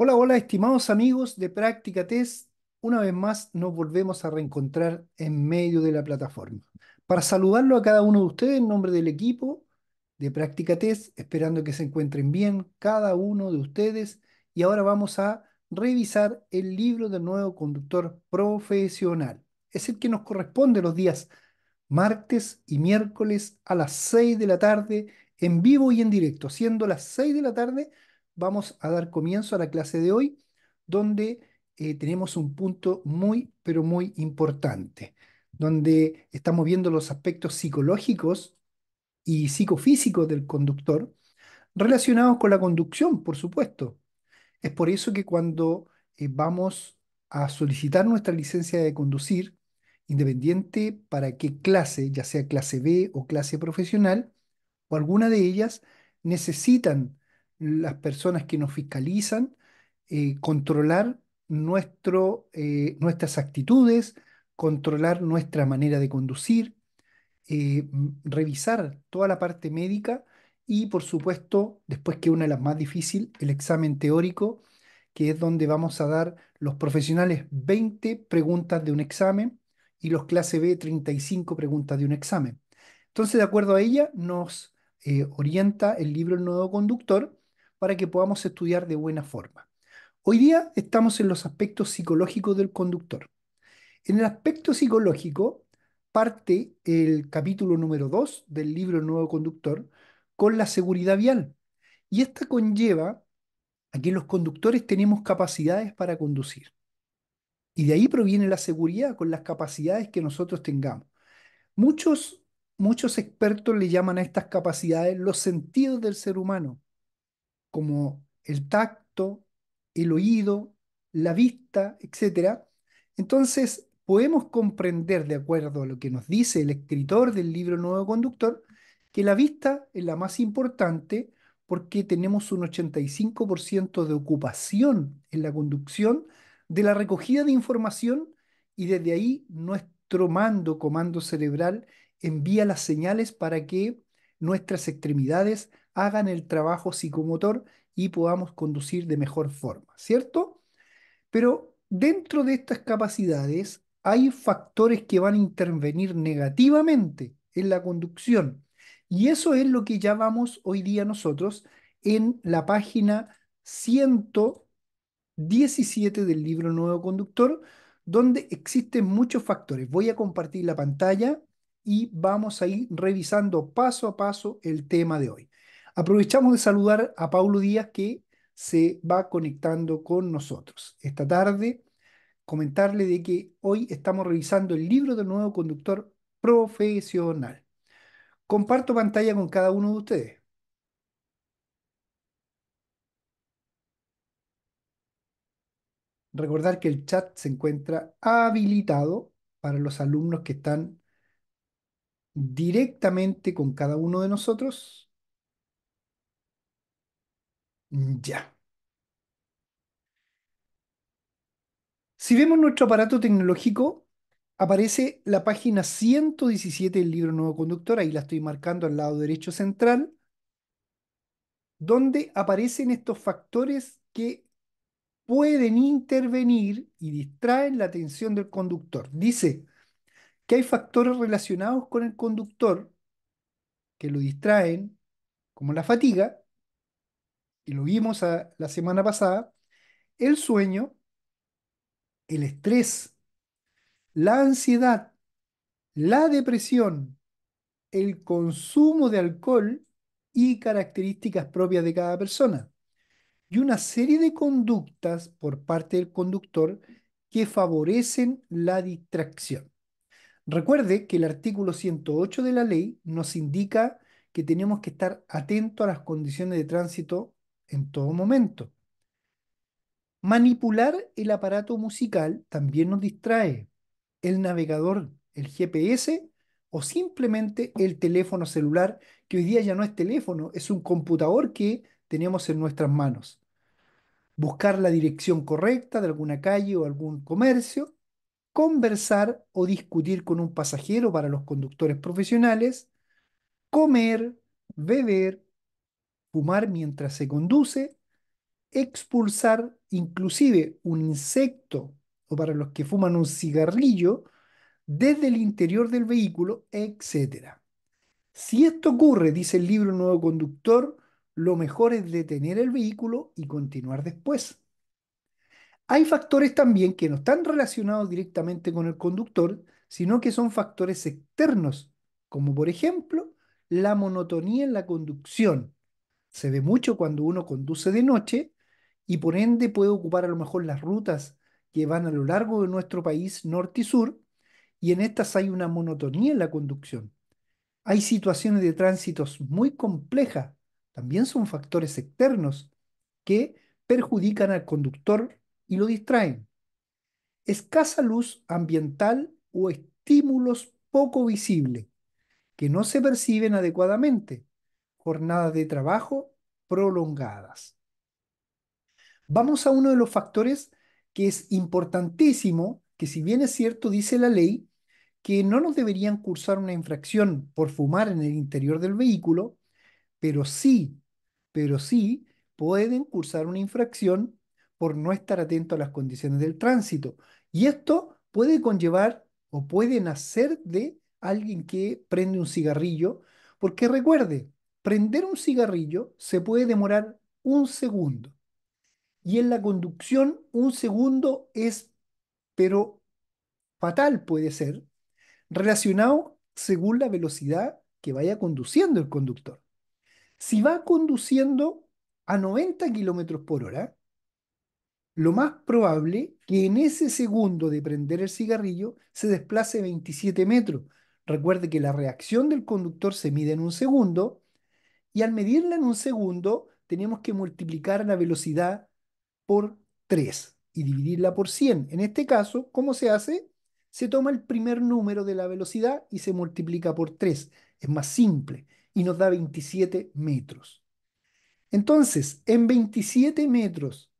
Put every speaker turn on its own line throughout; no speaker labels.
Hola, hola, estimados amigos de Práctica Test. Una vez más nos volvemos a reencontrar en medio de la plataforma. Para saludarlo a cada uno de ustedes en nombre del equipo de Práctica Test, esperando que se encuentren bien cada uno de ustedes. Y ahora vamos a revisar el libro del nuevo conductor profesional. Es el que nos corresponde los días martes y miércoles a las 6 de la tarde en vivo y en directo, siendo las 6 de la tarde vamos a dar comienzo a la clase de hoy, donde eh, tenemos un punto muy, pero muy importante, donde estamos viendo los aspectos psicológicos y psicofísicos del conductor, relacionados con la conducción, por supuesto. Es por eso que cuando eh, vamos a solicitar nuestra licencia de conducir, independiente para qué clase, ya sea clase B o clase profesional, o alguna de ellas, necesitan las personas que nos fiscalizan, eh, controlar nuestro, eh, nuestras actitudes, controlar nuestra manera de conducir, eh, revisar toda la parte médica y, por supuesto, después que una de las más difíciles, el examen teórico, que es donde vamos a dar los profesionales 20 preguntas de un examen y los clase B 35 preguntas de un examen. Entonces, de acuerdo a ella, nos orienta el libro El Nuevo Conductor para que podamos estudiar de buena forma. Hoy día estamos en los aspectos psicológicos del conductor. En el aspecto psicológico parte el capítulo número 2 del libro Nuevo Conductor con la seguridad vial. Y esta conlleva a que los conductores tenemos capacidades para conducir. Y de ahí proviene la seguridad con las capacidades que nosotros tengamos. Muchos, muchos expertos le llaman a estas capacidades los sentidos del ser humano como el tacto, el oído, la vista, etc. Entonces, podemos comprender, de acuerdo a lo que nos dice el escritor del libro Nuevo Conductor, que la vista es la más importante porque tenemos un 85% de ocupación en la conducción de la recogida de información y desde ahí nuestro mando, comando cerebral, envía las señales para que nuestras extremidades hagan el trabajo psicomotor y podamos conducir de mejor forma, ¿cierto? Pero dentro de estas capacidades hay factores que van a intervenir negativamente en la conducción. Y eso es lo que ya vamos hoy día nosotros en la página 117 del libro Nuevo Conductor, donde existen muchos factores. Voy a compartir la pantalla y vamos a ir revisando paso a paso el tema de hoy. Aprovechamos de saludar a Paulo Díaz que se va conectando con nosotros. Esta tarde, comentarle de que hoy estamos revisando el libro del nuevo conductor profesional. Comparto pantalla con cada uno de ustedes. Recordar que el chat se encuentra habilitado para los alumnos que están directamente con cada uno de nosotros Mm, ya. Si vemos nuestro aparato tecnológico, aparece la página 117 del libro Nuevo Conductor, ahí la estoy marcando al lado derecho central, donde aparecen estos factores que pueden intervenir y distraen la atención del conductor. Dice que hay factores relacionados con el conductor que lo distraen, como la fatiga, y lo vimos la semana pasada, el sueño, el estrés, la ansiedad, la depresión, el consumo de alcohol y características propias de cada persona. Y una serie de conductas por parte del conductor que favorecen la distracción. Recuerde que el artículo 108 de la ley nos indica que tenemos que estar atentos a las condiciones de tránsito en todo momento. Manipular el aparato musical también nos distrae. El navegador, el GPS o simplemente el teléfono celular, que hoy día ya no es teléfono, es un computador que tenemos en nuestras manos. Buscar la dirección correcta de alguna calle o algún comercio, conversar o discutir con un pasajero para los conductores profesionales, comer, beber fumar mientras se conduce, expulsar inclusive un insecto o para los que fuman un cigarrillo desde el interior del vehículo, etc. Si esto ocurre, dice el libro Nuevo Conductor, lo mejor es detener el vehículo y continuar después. Hay factores también que no están relacionados directamente con el conductor, sino que son factores externos, como por ejemplo la monotonía en la conducción, se ve mucho cuando uno conduce de noche y por ende puede ocupar a lo mejor las rutas que van a lo largo de nuestro país norte y sur, y en estas hay una monotonía en la conducción. Hay situaciones de tránsito muy complejas, también son factores externos que perjudican al conductor y lo distraen. Escasa luz ambiental o estímulos poco visibles que no se perciben adecuadamente jornadas de trabajo prolongadas. Vamos a uno de los factores que es importantísimo, que si bien es cierto, dice la ley, que no nos deberían cursar una infracción por fumar en el interior del vehículo, pero sí, pero sí pueden cursar una infracción por no estar atento a las condiciones del tránsito. Y esto puede conllevar o puede nacer de alguien que prende un cigarrillo, porque recuerde, prender un cigarrillo se puede demorar un segundo. Y en la conducción un segundo es, pero fatal puede ser, relacionado según la velocidad que vaya conduciendo el conductor. Si va conduciendo a 90 kilómetros por hora, lo más probable que en ese segundo de prender el cigarrillo se desplace 27 metros. Recuerde que la reacción del conductor se mide en un segundo y al medirla en un segundo tenemos que multiplicar la velocidad por 3 y dividirla por 100. En este caso, ¿cómo se hace? Se toma el primer número de la velocidad y se multiplica por 3. Es más simple y nos da 27 metros. Entonces, en 27 metros,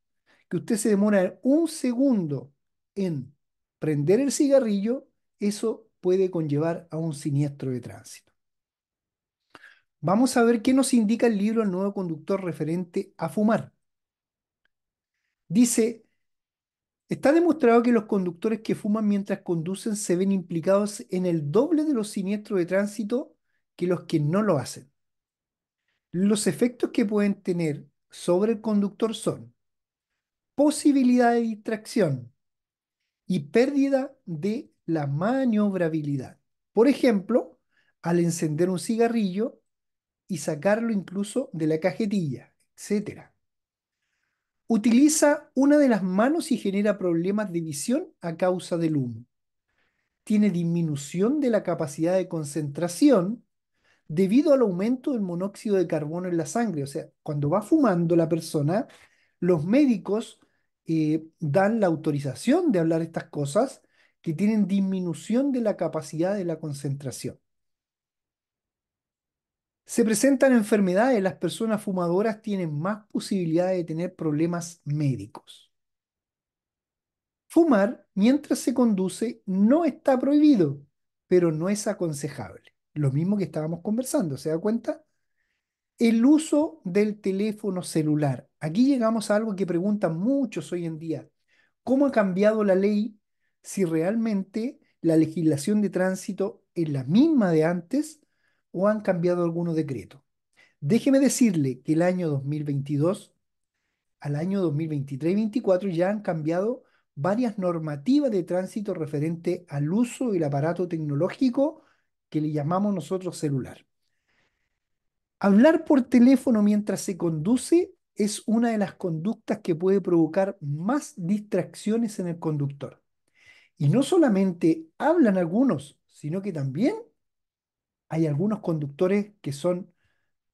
que usted se demora un segundo en prender el cigarrillo, eso puede conllevar a un siniestro de tránsito. Vamos a ver qué nos indica el libro El nuevo conductor referente a fumar. Dice, está demostrado que los conductores que fuman mientras conducen se ven implicados en el doble de los siniestros de tránsito que los que no lo hacen. Los efectos que pueden tener sobre el conductor son posibilidad de distracción y pérdida de la maniobrabilidad. Por ejemplo, al encender un cigarrillo, y sacarlo incluso de la cajetilla, etc. Utiliza una de las manos y genera problemas de visión a causa del humo. Tiene disminución de la capacidad de concentración debido al aumento del monóxido de carbono en la sangre. O sea, cuando va fumando la persona, los médicos eh, dan la autorización de hablar estas cosas que tienen disminución de la capacidad de la concentración. Se presentan enfermedades, las personas fumadoras tienen más posibilidades de tener problemas médicos. Fumar mientras se conduce no está prohibido, pero no es aconsejable. Lo mismo que estábamos conversando, ¿se da cuenta? El uso del teléfono celular. Aquí llegamos a algo que preguntan muchos hoy en día. ¿Cómo ha cambiado la ley si realmente la legislación de tránsito es la misma de antes? o han cambiado algunos decretos. Déjeme decirle que el año 2022 al año 2023 y 2024 ya han cambiado varias normativas de tránsito referente al uso del aparato tecnológico que le llamamos nosotros celular. Hablar por teléfono mientras se conduce es una de las conductas que puede provocar más distracciones en el conductor. Y no solamente hablan algunos, sino que también hay algunos conductores que son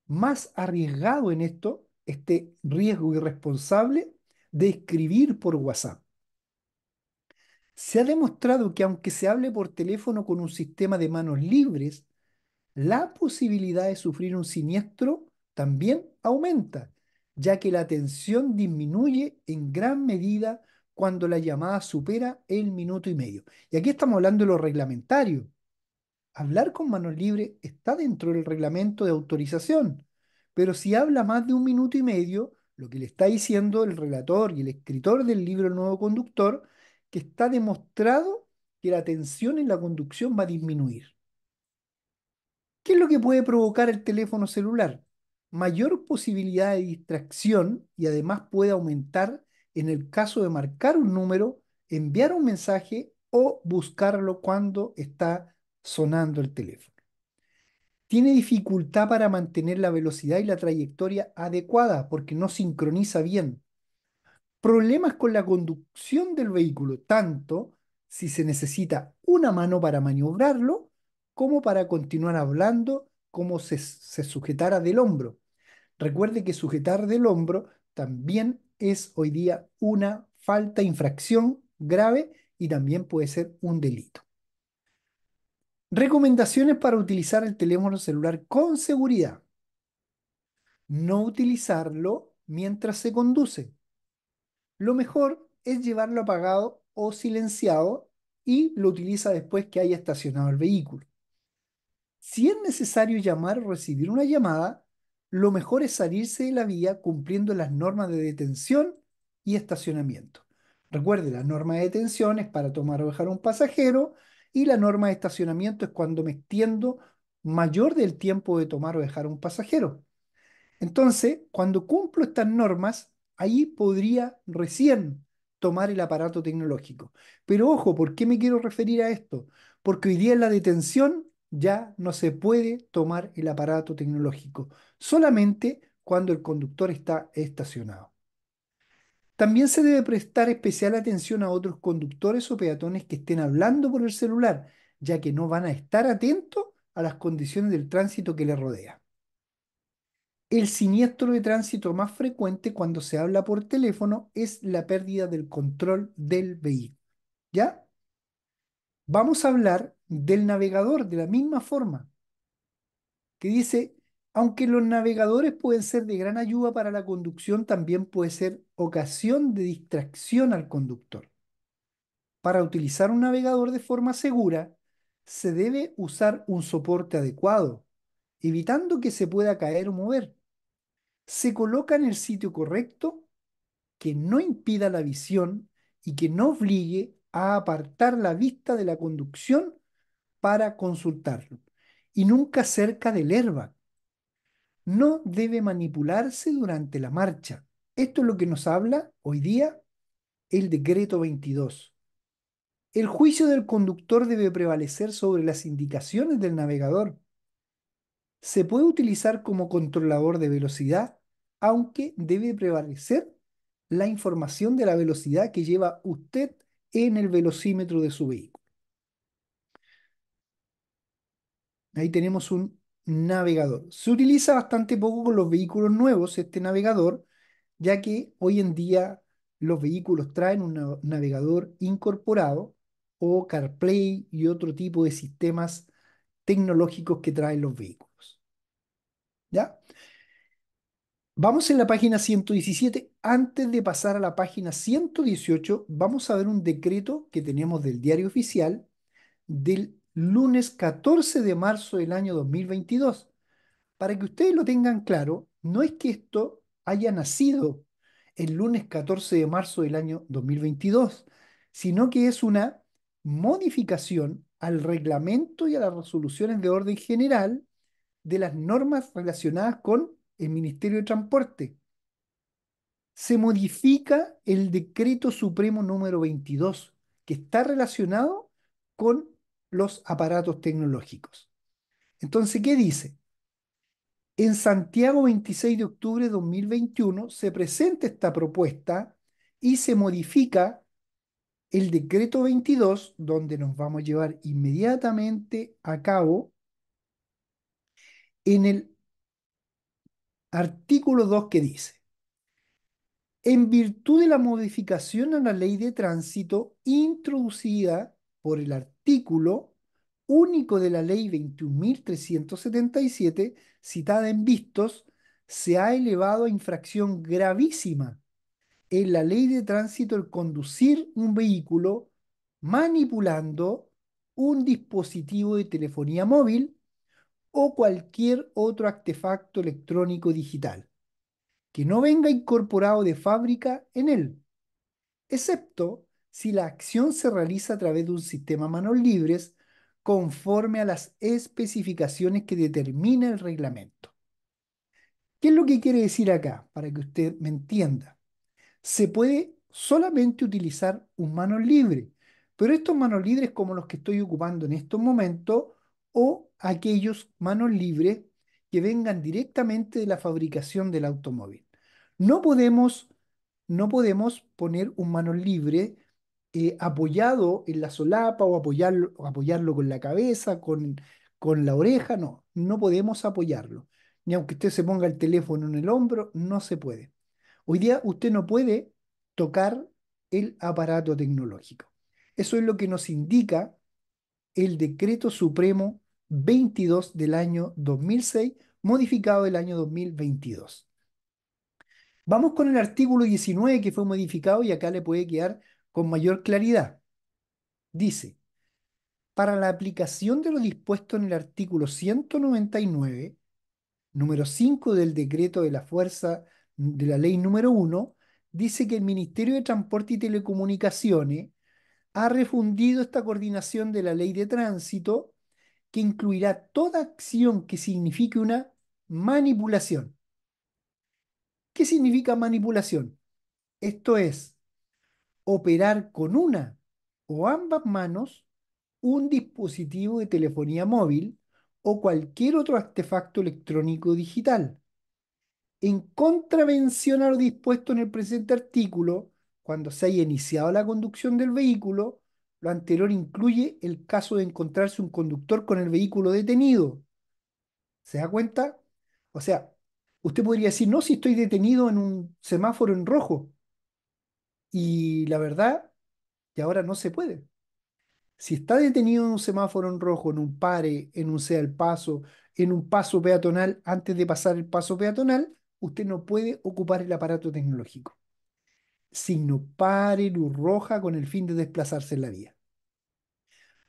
más arriesgados en esto, este riesgo irresponsable de escribir por WhatsApp. Se ha demostrado que aunque se hable por teléfono con un sistema de manos libres, la posibilidad de sufrir un siniestro también aumenta, ya que la tensión disminuye en gran medida cuando la llamada supera el minuto y medio. Y aquí estamos hablando de lo reglamentario, hablar con manos libre está dentro del reglamento de autorización, pero si habla más de un minuto y medio, lo que le está diciendo el relator y el escritor del libro Nuevo Conductor, que está demostrado que la tensión en la conducción va a disminuir. ¿Qué es lo que puede provocar el teléfono celular? Mayor posibilidad de distracción y además puede aumentar en el caso de marcar un número, enviar un mensaje o buscarlo cuando está sonando el teléfono. Tiene dificultad para mantener la velocidad y la trayectoria adecuada porque no sincroniza bien. Problemas con la conducción del vehículo, tanto si se necesita una mano para maniobrarlo como para continuar hablando como se, sujetara del hombro. Recuerde que sujetar del hombro también es hoy día una falta, infracción grave y también puede ser un delito. Recomendaciones para utilizar el teléfono celular con seguridad. No utilizarlo mientras se conduce. Lo mejor es llevarlo apagado o silenciado y lo utiliza después que haya estacionado el vehículo. Si es necesario llamar o recibir una llamada, lo mejor es salirse de la vía cumpliendo las normas de detención y estacionamiento. Recuerde, la norma de detención es para tomar o dejar un pasajero y la norma de estacionamiento es cuando me extiendo mayor del tiempo de tomar o dejar un pasajero. Entonces, cuando cumplo estas normas, ahí podría recién tomar el aparato tecnológico. Pero ojo, ¿por qué me quiero referir a esto? Porque hoy día en la detención ya no se puede tomar el aparato tecnológico, solamente cuando el conductor está estacionado. También se debe prestar especial atención a otros conductores o peatones que estén hablando por el celular, ya que no van a estar atentos a las condiciones del tránsito que les rodea. El siniestro de tránsito más frecuente cuando se habla por teléfono es la pérdida del control del vehículo. ¿Ya? Vamos a hablar del navegador de la misma forma, que dice aunque los navegadores pueden ser de gran ayuda para la conducción, también puede ser ocasión de distracción al conductor. Para utilizar un navegador de forma segura, se debe usar un soporte adecuado, evitando que se pueda caer o mover. Se coloca en el sitio correcto que no impida la visión y que no obligue a apartar la vista de la conducción para consultarlo. Y nunca cerca del airbag, no debe manipularse durante la marcha. Esto es lo que nos habla hoy día el decreto 22. El juicio del conductor debe prevalecer sobre las indicaciones del navegador. Se puede utilizar como controlador de velocidad, aunque debe prevalecer la información de la velocidad que lleva usted en el velocímetro de su vehículo. Ahí tenemos un navegador. Se utiliza bastante poco con los vehículos nuevos este navegador, ya que hoy en día los vehículos traen un navegador incorporado o CarPlay y otro tipo de sistemas tecnológicos que traen los vehículos. ¿Ya? Vamos en la página 117. Antes de pasar a la página 118, vamos a ver un decreto que tenemos del diario oficial del lunes 14 de marzo del año 2022. Para que ustedes lo tengan claro, no es que esto haya nacido el lunes 14 de marzo del año 2022, sino que es una modificación al reglamento y a las resoluciones de orden general de las normas relacionadas con el Ministerio de Transporte. Se modifica el decreto supremo número 22, que está relacionado con los aparatos tecnológicos. Entonces, ¿qué dice? En Santiago 26 de octubre de 2021 se presenta esta propuesta y se modifica el decreto 22, donde nos vamos a llevar inmediatamente a cabo en el artículo 2 que dice, en virtud de la modificación a la ley de tránsito introducida por el artículo artículo único de la ley 21.377, citada en vistos, se ha elevado a infracción gravísima en la ley de tránsito el conducir un vehículo manipulando un dispositivo de telefonía móvil o cualquier otro artefacto electrónico digital que no venga incorporado de fábrica en él, excepto si la acción se realiza a través de un sistema manos libres conforme a las especificaciones que determina el reglamento. ¿Qué es lo que quiere decir acá? Para que usted me entienda. Se puede solamente utilizar un manos libre, pero estos manos libres como los que estoy ocupando en estos momentos o aquellos manos libres que vengan directamente de la fabricación del automóvil. No podemos, no podemos poner un mano libre eh, apoyado en la solapa o apoyarlo, apoyarlo con la cabeza, con, con la oreja, no, no podemos apoyarlo. Ni aunque usted se ponga el teléfono en el hombro, no se puede. Hoy día usted no puede tocar el aparato tecnológico. Eso es lo que nos indica el decreto supremo 22 del año 2006, modificado del año 2022. Vamos con el artículo 19 que fue modificado y acá le puede quedar con mayor claridad. Dice, para la aplicación de lo dispuesto en el artículo 199, número 5 del decreto de la fuerza de la ley número 1, dice que el Ministerio de Transporte y Telecomunicaciones ha refundido esta coordinación de la ley de tránsito que incluirá toda acción que signifique una manipulación. ¿Qué significa manipulación? Esto es operar con una o ambas manos un dispositivo de telefonía móvil o cualquier otro artefacto electrónico digital. En contravención a lo dispuesto en el presente artículo, cuando se haya iniciado la conducción del vehículo, lo anterior incluye el caso de encontrarse un conductor con el vehículo detenido. ¿Se da cuenta? O sea, usted podría decir, no si estoy detenido en un semáforo en rojo, y la verdad que ahora no se puede. Si está detenido en un semáforo en rojo, en un pare, en un sea el paso, en un paso peatonal, antes de pasar el paso peatonal, usted no puede ocupar el aparato tecnológico. sino pare, luz roja, con el fin de desplazarse en la vía.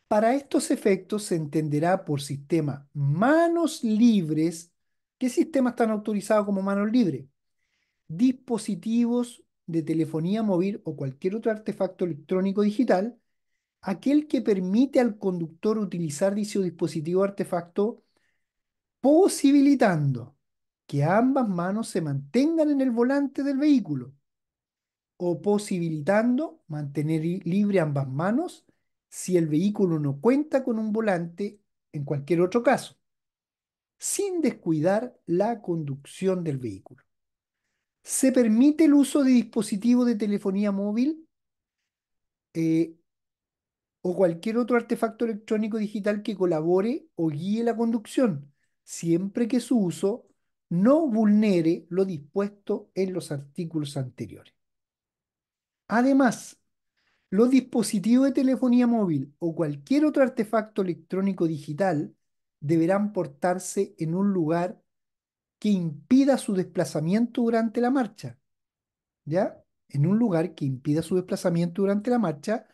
Para estos efectos se entenderá por sistema manos libres. ¿Qué sistemas están autorizados como manos libres? Dispositivos de telefonía móvil o cualquier otro artefacto electrónico digital, aquel que permite al conductor utilizar dicho dispositivo artefacto, posibilitando que ambas manos se mantengan en el volante del vehículo o posibilitando mantener libre ambas manos si el vehículo no cuenta con un volante en cualquier otro caso, sin descuidar la conducción del vehículo. ¿Se permite el uso de dispositivos de telefonía móvil eh, o cualquier otro artefacto electrónico digital que colabore o guíe la conducción, siempre que su uso no vulnere lo dispuesto en los artículos anteriores? Además, los dispositivos de telefonía móvil o cualquier otro artefacto electrónico digital deberán portarse en un lugar que impida su desplazamiento durante la marcha. ¿Ya? En un lugar que impida su desplazamiento durante la marcha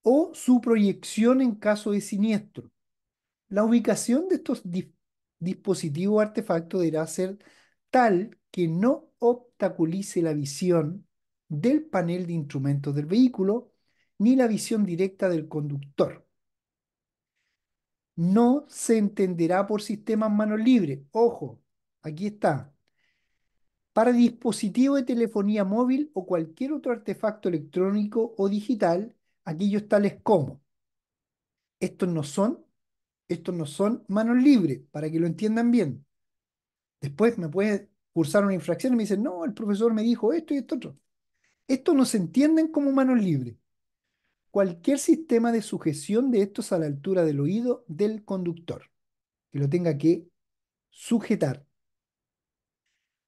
o su proyección en caso de siniestro. La ubicación de estos dispositivos o artefactos deberá ser tal que no obstaculice la visión del panel de instrumentos del vehículo ni la visión directa del conductor. No se entenderá por sistemas manos libres. Ojo, Aquí está. Para dispositivo de telefonía móvil o cualquier otro artefacto electrónico o digital, aquellos tales como. Estos no son, estos no son manos libres, para que lo entiendan bien. Después me puede cursar una infracción y me dice, no, el profesor me dijo esto y esto otro. Estos no se entienden como manos libres. Cualquier sistema de sujeción de estos a la altura del oído del conductor, que lo tenga que sujetar.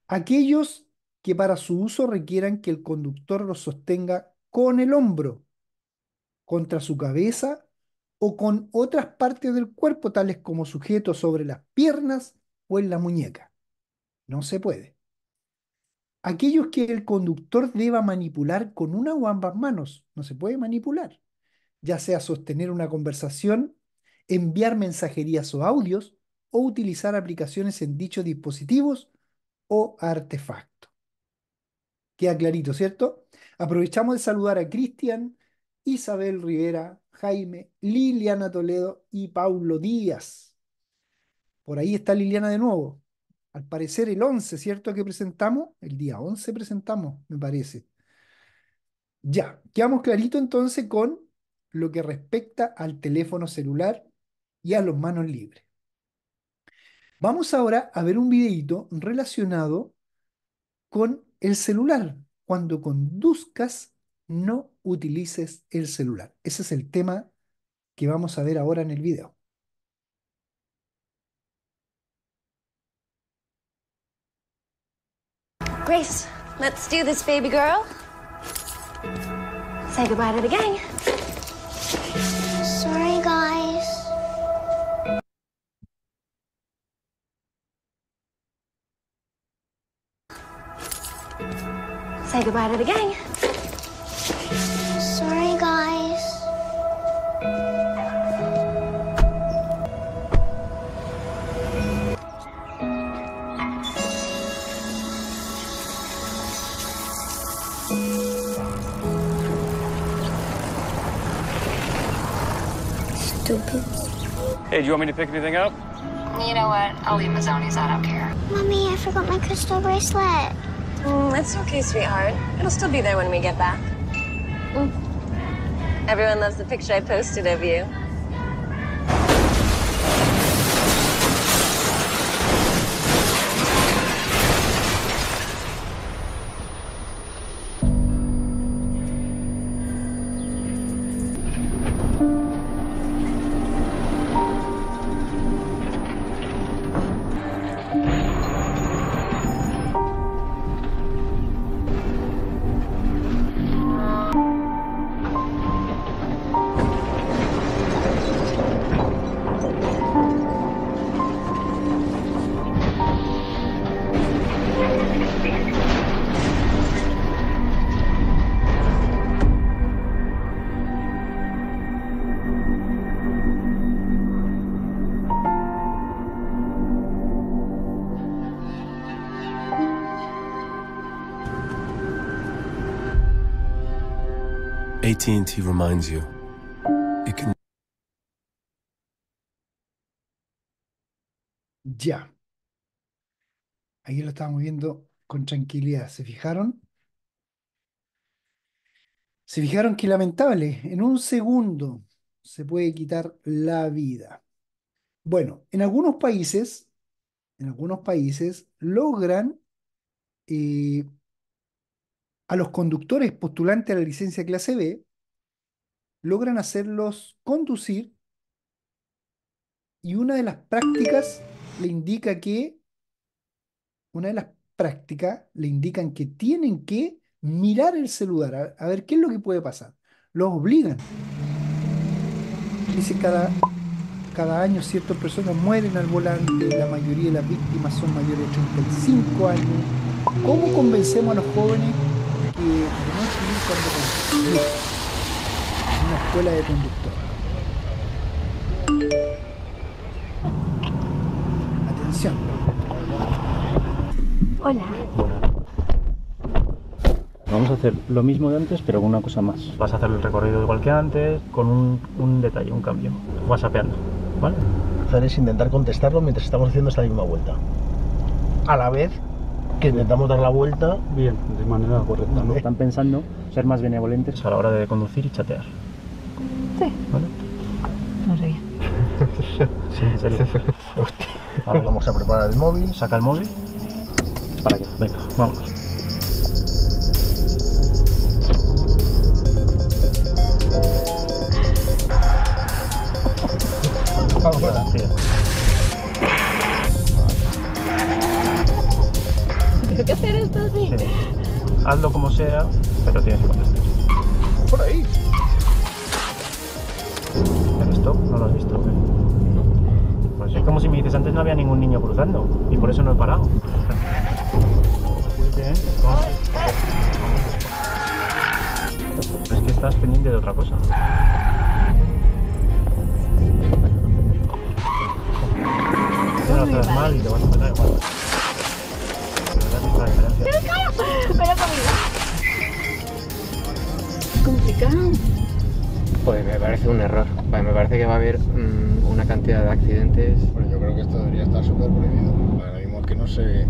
Aquellos que para su uso requieran que el conductor los sostenga con el hombro, contra su cabeza o con otras partes del cuerpo, tales como sujetos sobre las piernas o en la muñeca. No se puede. Aquellos que el conductor deba manipular con una o ambas manos, no se puede manipular, ya sea sostener una conversación, enviar mensajerías o audios o utilizar aplicaciones en dichos dispositivos o artefacto. Queda clarito, ¿cierto? Aprovechamos de saludar a Cristian, Isabel Rivera, Jaime, Liliana Toledo y Paulo Díaz. Por ahí está Liliana de nuevo. Al parecer el 11, ¿cierto? Que presentamos. El día 11 presentamos, me parece. Ya, quedamos clarito entonces con lo que respecta al teléfono celular y a los manos libres. Vamos ahora a ver un videito relacionado con el celular. Cuando conduzcas, no utilices el celular. Ese es el tema que vamos a ver ahora en el video. Grace, let's do this, baby girl. Say goodbye to the gang. goodbye to the gang. Sorry, guys. Stupid. Hey, do you want me to pick anything up? You know what? I'll leave Mazzoni's. I don't care. Mommy, I forgot my crystal bracelet. Mm, it's okay, sweetheart. It'll still be there when we get back. Mm. Everyone loves the picture I posted of you. Ya. Ahí lo estábamos viendo con tranquilidad. ¿Se fijaron? Se fijaron que lamentable, en un segundo se puede quitar la vida. Bueno, en algunos países, en algunos países logran eh, a los conductores postulantes a la licencia clase B logran hacerlos conducir y una de las prácticas le indica que, una de las prácticas le indican que tienen que mirar el celular, a, ver qué es lo que puede pasar. Los obligan. Dice cada, cada año ciertas personas mueren al volante, la mayoría de las víctimas son mayores de 35 años. ¿Cómo convencemos a los jóvenes que no cuando escuela de conductor. Atención. Hola. Vamos a hacer lo mismo de antes, pero una cosa más. Vas a hacer el recorrido igual que antes, con un, detalle, un cambio. Vas apeando, ¿vale? Hacer es intentar contestarlo mientras estamos haciendo esta misma vuelta. A la vez que intentamos dar la vuelta. Bien, de manera correcta. ¿no? Están pensando ser más benevolentes a la hora de conducir y chatear. ¿Viste? Bueno. No sé. sí, serio. Ahora vamos a preparar el móvil. Saca el móvil. Para acá. Venga, vamos. vamos a Tengo que hacer esto así. Sí. Hazlo como sea, pero tienes que contestar. antes no había ningún niño cruzando y por eso no he parado. Es que estás pendiente de otra cosa. mal y te vas a matar igual. complicado. Pues me parece un error. me parece que va a haber mm, una cantidad de accidentes creo que esto debería estar súper prohibido. Ahora mismo es que no sé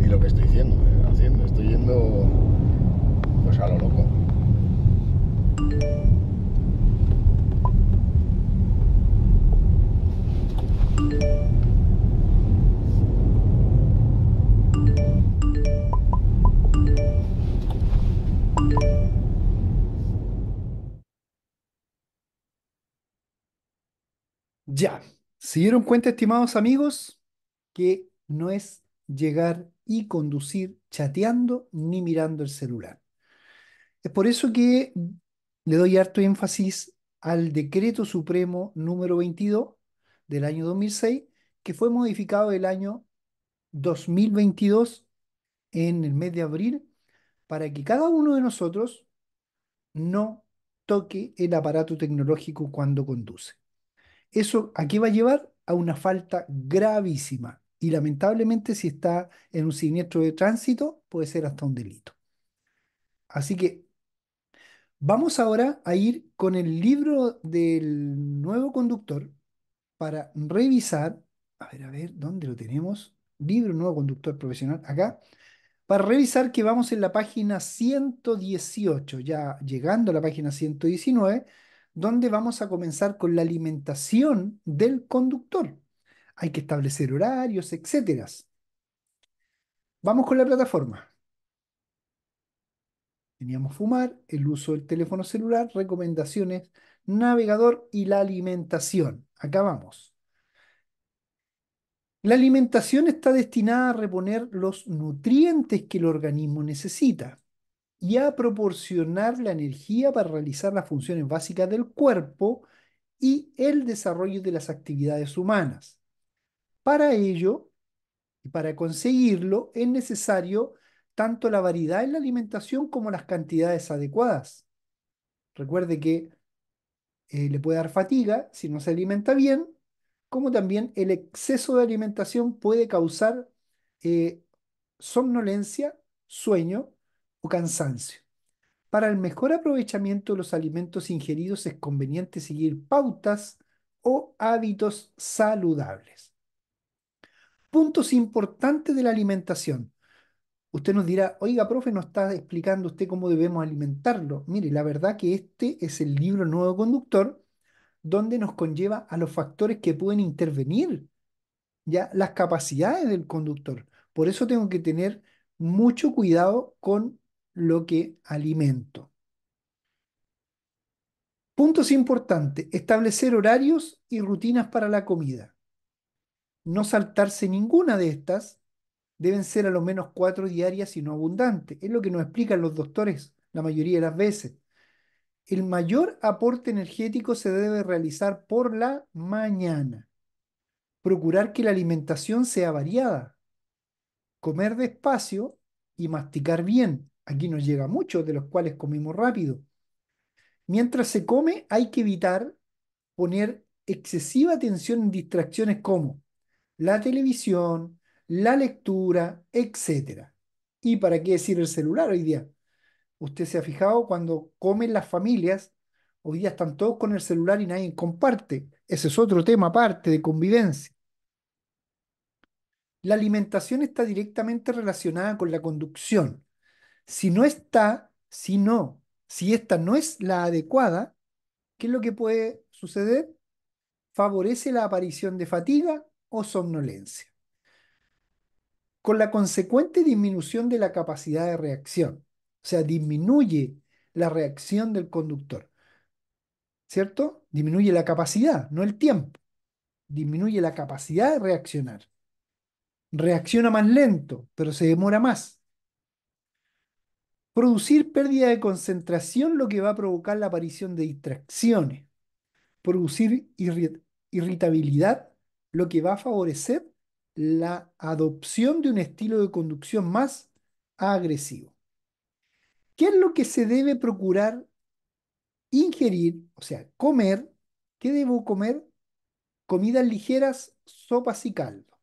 ni lo que estoy diciendo, eh, haciendo, estoy yendo pues a lo loco. Ya. ¿Se dieron cuenta, estimados amigos, que no es llegar y conducir chateando ni mirando el celular? Es por eso que le doy harto énfasis al decreto supremo número 22 del año 2006, que fue modificado el año 2022 en el mes de abril, para que cada uno de nosotros no toque el aparato tecnológico cuando conduce. ¿Eso a qué va a llevar? A una falta gravísima. Y lamentablemente, si está en un siniestro de tránsito, puede ser hasta un delito. Así que vamos ahora a ir con el libro del nuevo conductor para revisar. A ver, a ver, ¿dónde lo tenemos? Libro Nuevo Conductor Profesional, acá. Para revisar que vamos en la página 118, ya llegando a la página 119 ¿Dónde vamos a comenzar con la alimentación del conductor. Hay que establecer horarios, etcétera. Vamos con la plataforma. Teníamos fumar, el uso del teléfono celular, recomendaciones, navegador y la alimentación. Acá vamos. La alimentación está destinada a reponer los nutrientes que el organismo necesita y a proporcionar la energía para realizar las funciones básicas del cuerpo y el desarrollo de las actividades humanas. Para ello, y para conseguirlo, es necesario tanto la variedad en la alimentación como las cantidades adecuadas. Recuerde que eh, le puede dar fatiga si no se alimenta bien, como también el exceso de alimentación puede causar eh, somnolencia, sueño cansancio. Para el mejor aprovechamiento de los alimentos ingeridos es conveniente seguir pautas o hábitos saludables. Puntos importantes de la alimentación. Usted nos dirá, oiga, profe, nos está explicando usted cómo debemos alimentarlo. Mire, la verdad que este es el libro Nuevo Conductor, donde nos conlleva a los factores que pueden intervenir, ya las capacidades del conductor. Por eso tengo que tener mucho cuidado con lo que alimento. Puntos importantes. Establecer horarios y rutinas para la comida. No saltarse ninguna de estas. Deben ser a lo menos cuatro diarias y no abundantes. Es lo que nos explican los doctores la mayoría de las veces. El mayor aporte energético se debe realizar por la mañana. Procurar que la alimentación sea variada. Comer despacio y masticar bien. Aquí nos llega mucho, de los cuales comemos rápido. Mientras se come, hay que evitar poner excesiva atención en distracciones como la televisión, la lectura, etc. ¿Y para qué decir el celular hoy día? Usted se ha fijado cuando comen las familias, hoy día están todos con el celular y nadie comparte. Ese es otro tema aparte de convivencia. La alimentación está directamente relacionada con la conducción. Si no está, si no, si esta no es la adecuada, ¿qué es lo que puede suceder? Favorece la aparición de fatiga o somnolencia, con la consecuente disminución de la capacidad de reacción. O sea, disminuye la reacción del conductor. ¿Cierto? Disminuye la capacidad, no el tiempo. Disminuye la capacidad de reaccionar. Reacciona más lento, pero se demora más Producir pérdida de concentración, lo que va a provocar la aparición de distracciones. Producir irritabilidad, lo que va a favorecer la adopción de un estilo de conducción más agresivo. ¿Qué es lo que se debe procurar ingerir, o sea, comer? ¿Qué debo comer? Comidas ligeras, sopas y caldo.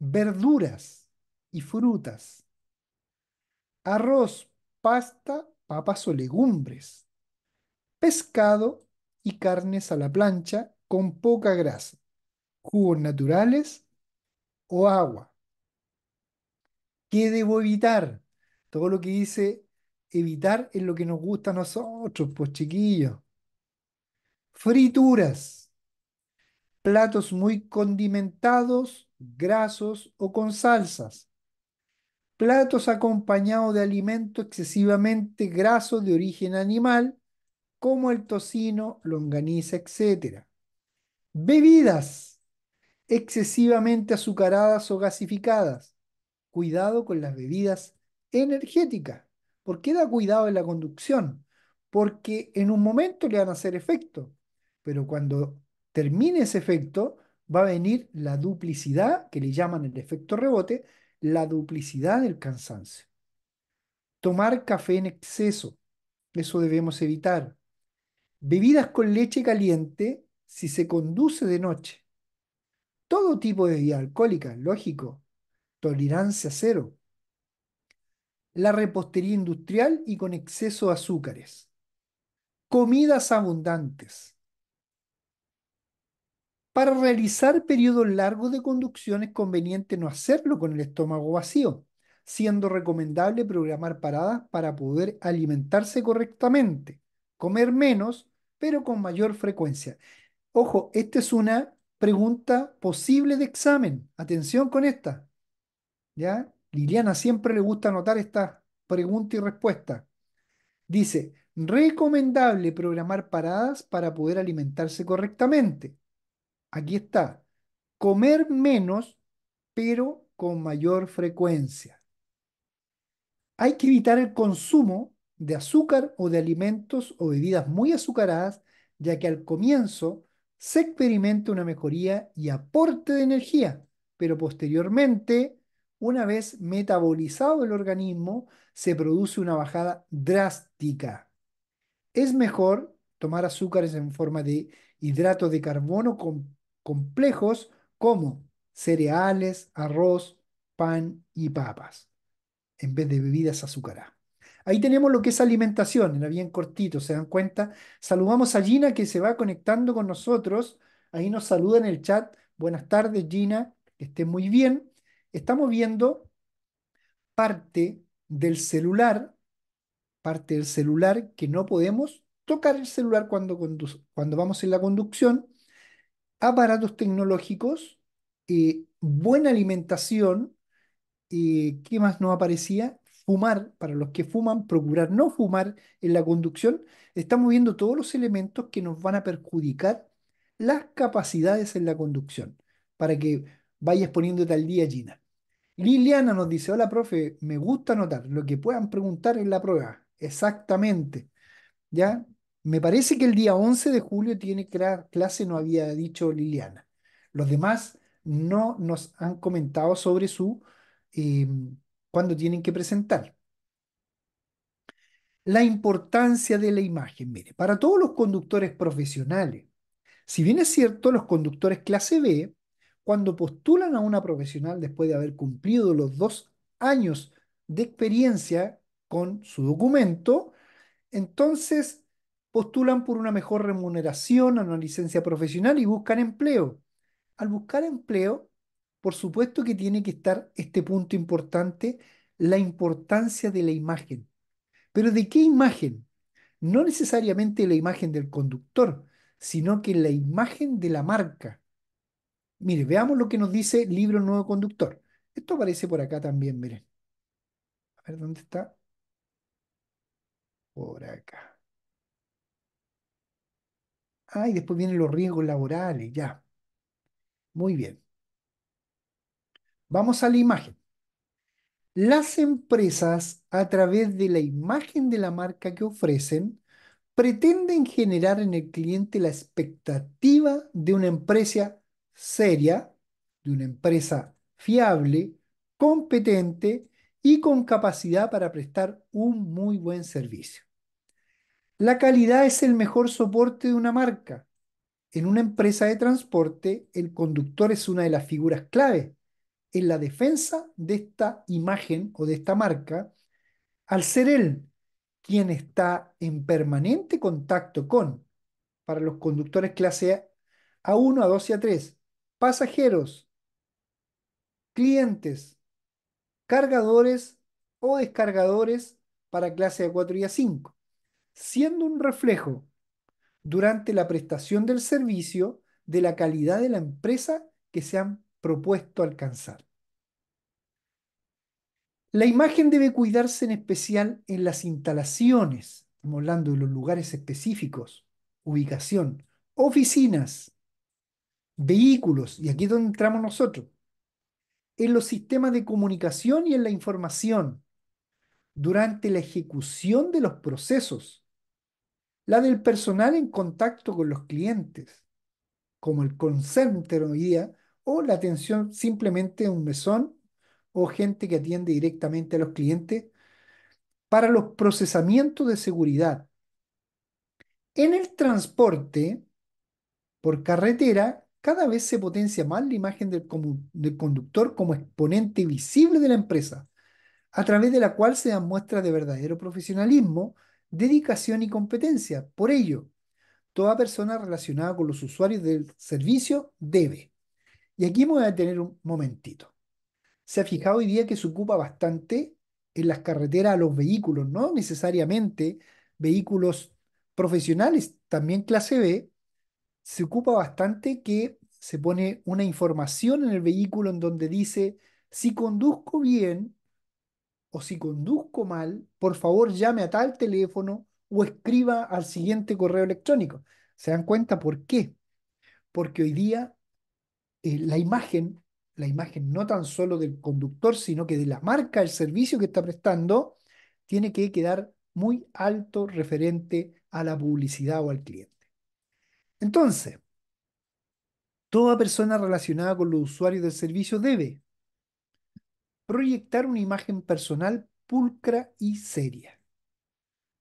Verduras y frutas arroz, pasta, papas o legumbres, pescado y carnes a la plancha con poca grasa, jugos naturales o agua. ¿Qué debo evitar? Todo lo que dice evitar es lo que nos gusta a nosotros, pues chiquillos. Frituras, platos muy condimentados, grasos o con salsas platos acompañados de alimento excesivamente graso de origen animal, como el tocino, longaniza, etc. Bebidas excesivamente azucaradas o gasificadas. Cuidado con las bebidas energéticas. ¿Por qué da cuidado en la conducción? Porque en un momento le van a hacer efecto, pero cuando termine ese efecto va a venir la duplicidad, que le llaman el efecto rebote, la duplicidad del cansancio. Tomar café en exceso, eso debemos evitar. Bebidas con leche caliente si se conduce de noche. Todo tipo de bebida alcohólica, lógico. Tolerancia cero. La repostería industrial y con exceso de azúcares. Comidas abundantes para realizar periodos largos de conducción es conveniente no hacerlo con el estómago vacío, siendo recomendable programar paradas para poder alimentarse correctamente, comer menos, pero con mayor frecuencia. Ojo, esta es una pregunta posible de examen. Atención con esta. ¿Ya? Liliana siempre le gusta anotar esta pregunta y respuesta. Dice, recomendable programar paradas para poder alimentarse correctamente Aquí está. Comer menos, pero con mayor frecuencia. Hay que evitar el consumo de azúcar o de alimentos o bebidas muy azucaradas, ya que al comienzo se experimenta una mejoría y aporte de energía, pero posteriormente, una vez metabolizado el organismo, se produce una bajada drástica. Es mejor tomar azúcares en forma de hidratos de carbono con complejos como cereales, arroz, pan y papas, en vez de bebidas azucaradas. Ahí tenemos lo que es alimentación, era bien cortito, se dan cuenta. Saludamos a Gina que se va conectando con nosotros. Ahí nos saluda en el chat. Buenas tardes, Gina, que esté muy bien. Estamos viendo parte del celular, parte del celular que no podemos tocar el celular cuando, cuando vamos en la conducción, aparatos tecnológicos, buena alimentación, ¿qué más no aparecía? Fumar, para los que fuman, procurar no fumar en la conducción. Estamos viendo todos los elementos que nos van a perjudicar las capacidades en la conducción, para que vayas poniéndote al día, Gina. Liliana nos dice, hola, profe, me gusta anotar lo que puedan preguntar en la prueba. Exactamente. ¿Ya? Me parece que el día 11 de julio tiene clase, no había dicho Liliana. Los demás no nos han comentado sobre su em, cuando tienen que presentar. La importancia de la imagen. Mire, para todos los conductores profesionales, si bien es cierto, los conductores clase B, cuando postulan a una profesional después de haber cumplido los dos años de experiencia con su documento, entonces postulan por una mejor remuneración, a una licencia profesional y buscan empleo. Al buscar empleo, por supuesto que tiene que estar este punto importante, la importancia de la imagen. Pero ¿de qué imagen? No necesariamente la imagen del conductor, sino que la imagen de la marca. Mire, veamos lo que nos dice Libro Nuevo Conductor. Esto aparece por acá también, miren. A ver, ¿dónde está? Por acá. Ah, y después vienen los riesgos laborales, ya. Muy bien. Vamos a la imagen. Las empresas, a través de la imagen de la marca que ofrecen, pretenden generar en el cliente la expectativa de una empresa seria, de una empresa fiable, competente y con capacidad para prestar un muy buen servicio. La calidad es el mejor soporte de una marca. En una empresa de transporte, el conductor es una de las figuras clave en la defensa de esta imagen o de esta marca, al ser él quien está en permanente contacto con, para los conductores clase A1, A2 y A3, pasajeros, clientes, cargadores o descargadores para clase A4 y A5 siendo un reflejo durante la prestación del servicio de la calidad de la empresa que se han propuesto alcanzar. La imagen debe cuidarse en especial en las instalaciones, estamos hablando de los lugares específicos, ubicación, oficinas, vehículos, y aquí es donde entramos nosotros, en los sistemas de comunicación y en la información, durante la ejecución de los procesos, la del personal en contacto con los clientes, como el concenter hoy día, o la atención simplemente a un mesón o gente que atiende directamente a los clientes, para los procesamientos de seguridad. En el transporte por carretera, cada vez se potencia más la imagen del, del conductor como exponente visible de la empresa, a través de la cual se dan muestras de verdadero profesionalismo, dedicación y competencia. Por ello, toda persona relacionada con los usuarios del servicio debe. Y aquí me voy a tener un momentito. Se ha fijado hoy día que se ocupa bastante en las carreteras a los vehículos, no necesariamente vehículos profesionales, también clase B, se ocupa bastante que se pone una información en el vehículo en donde dice, si conduzco bien, o si conduzco mal, por favor llame a tal teléfono o escriba al siguiente correo electrónico. ¿Se dan cuenta por qué? Porque hoy día eh, la imagen, la imagen no tan solo del conductor, sino que de la marca, el servicio que está prestando, tiene que quedar muy alto referente a la publicidad o al cliente. Entonces, toda persona relacionada con los usuarios del servicio debe proyectar una imagen personal pulcra y seria,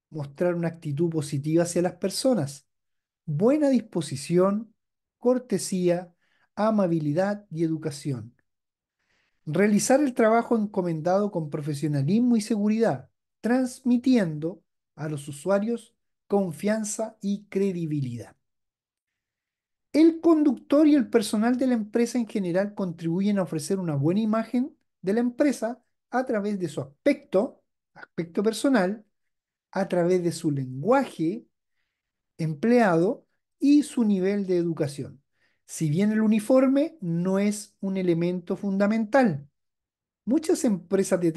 mostrar una actitud positiva hacia las personas, buena disposición, cortesía, amabilidad y educación, realizar el trabajo encomendado con profesionalismo y seguridad, transmitiendo a los usuarios confianza y credibilidad. El conductor y el personal de la empresa en general contribuyen a ofrecer una buena imagen de la empresa a través de su aspecto, aspecto personal, a través de su lenguaje empleado y su nivel de educación. Si bien el uniforme no es un elemento fundamental, muchas empresas de,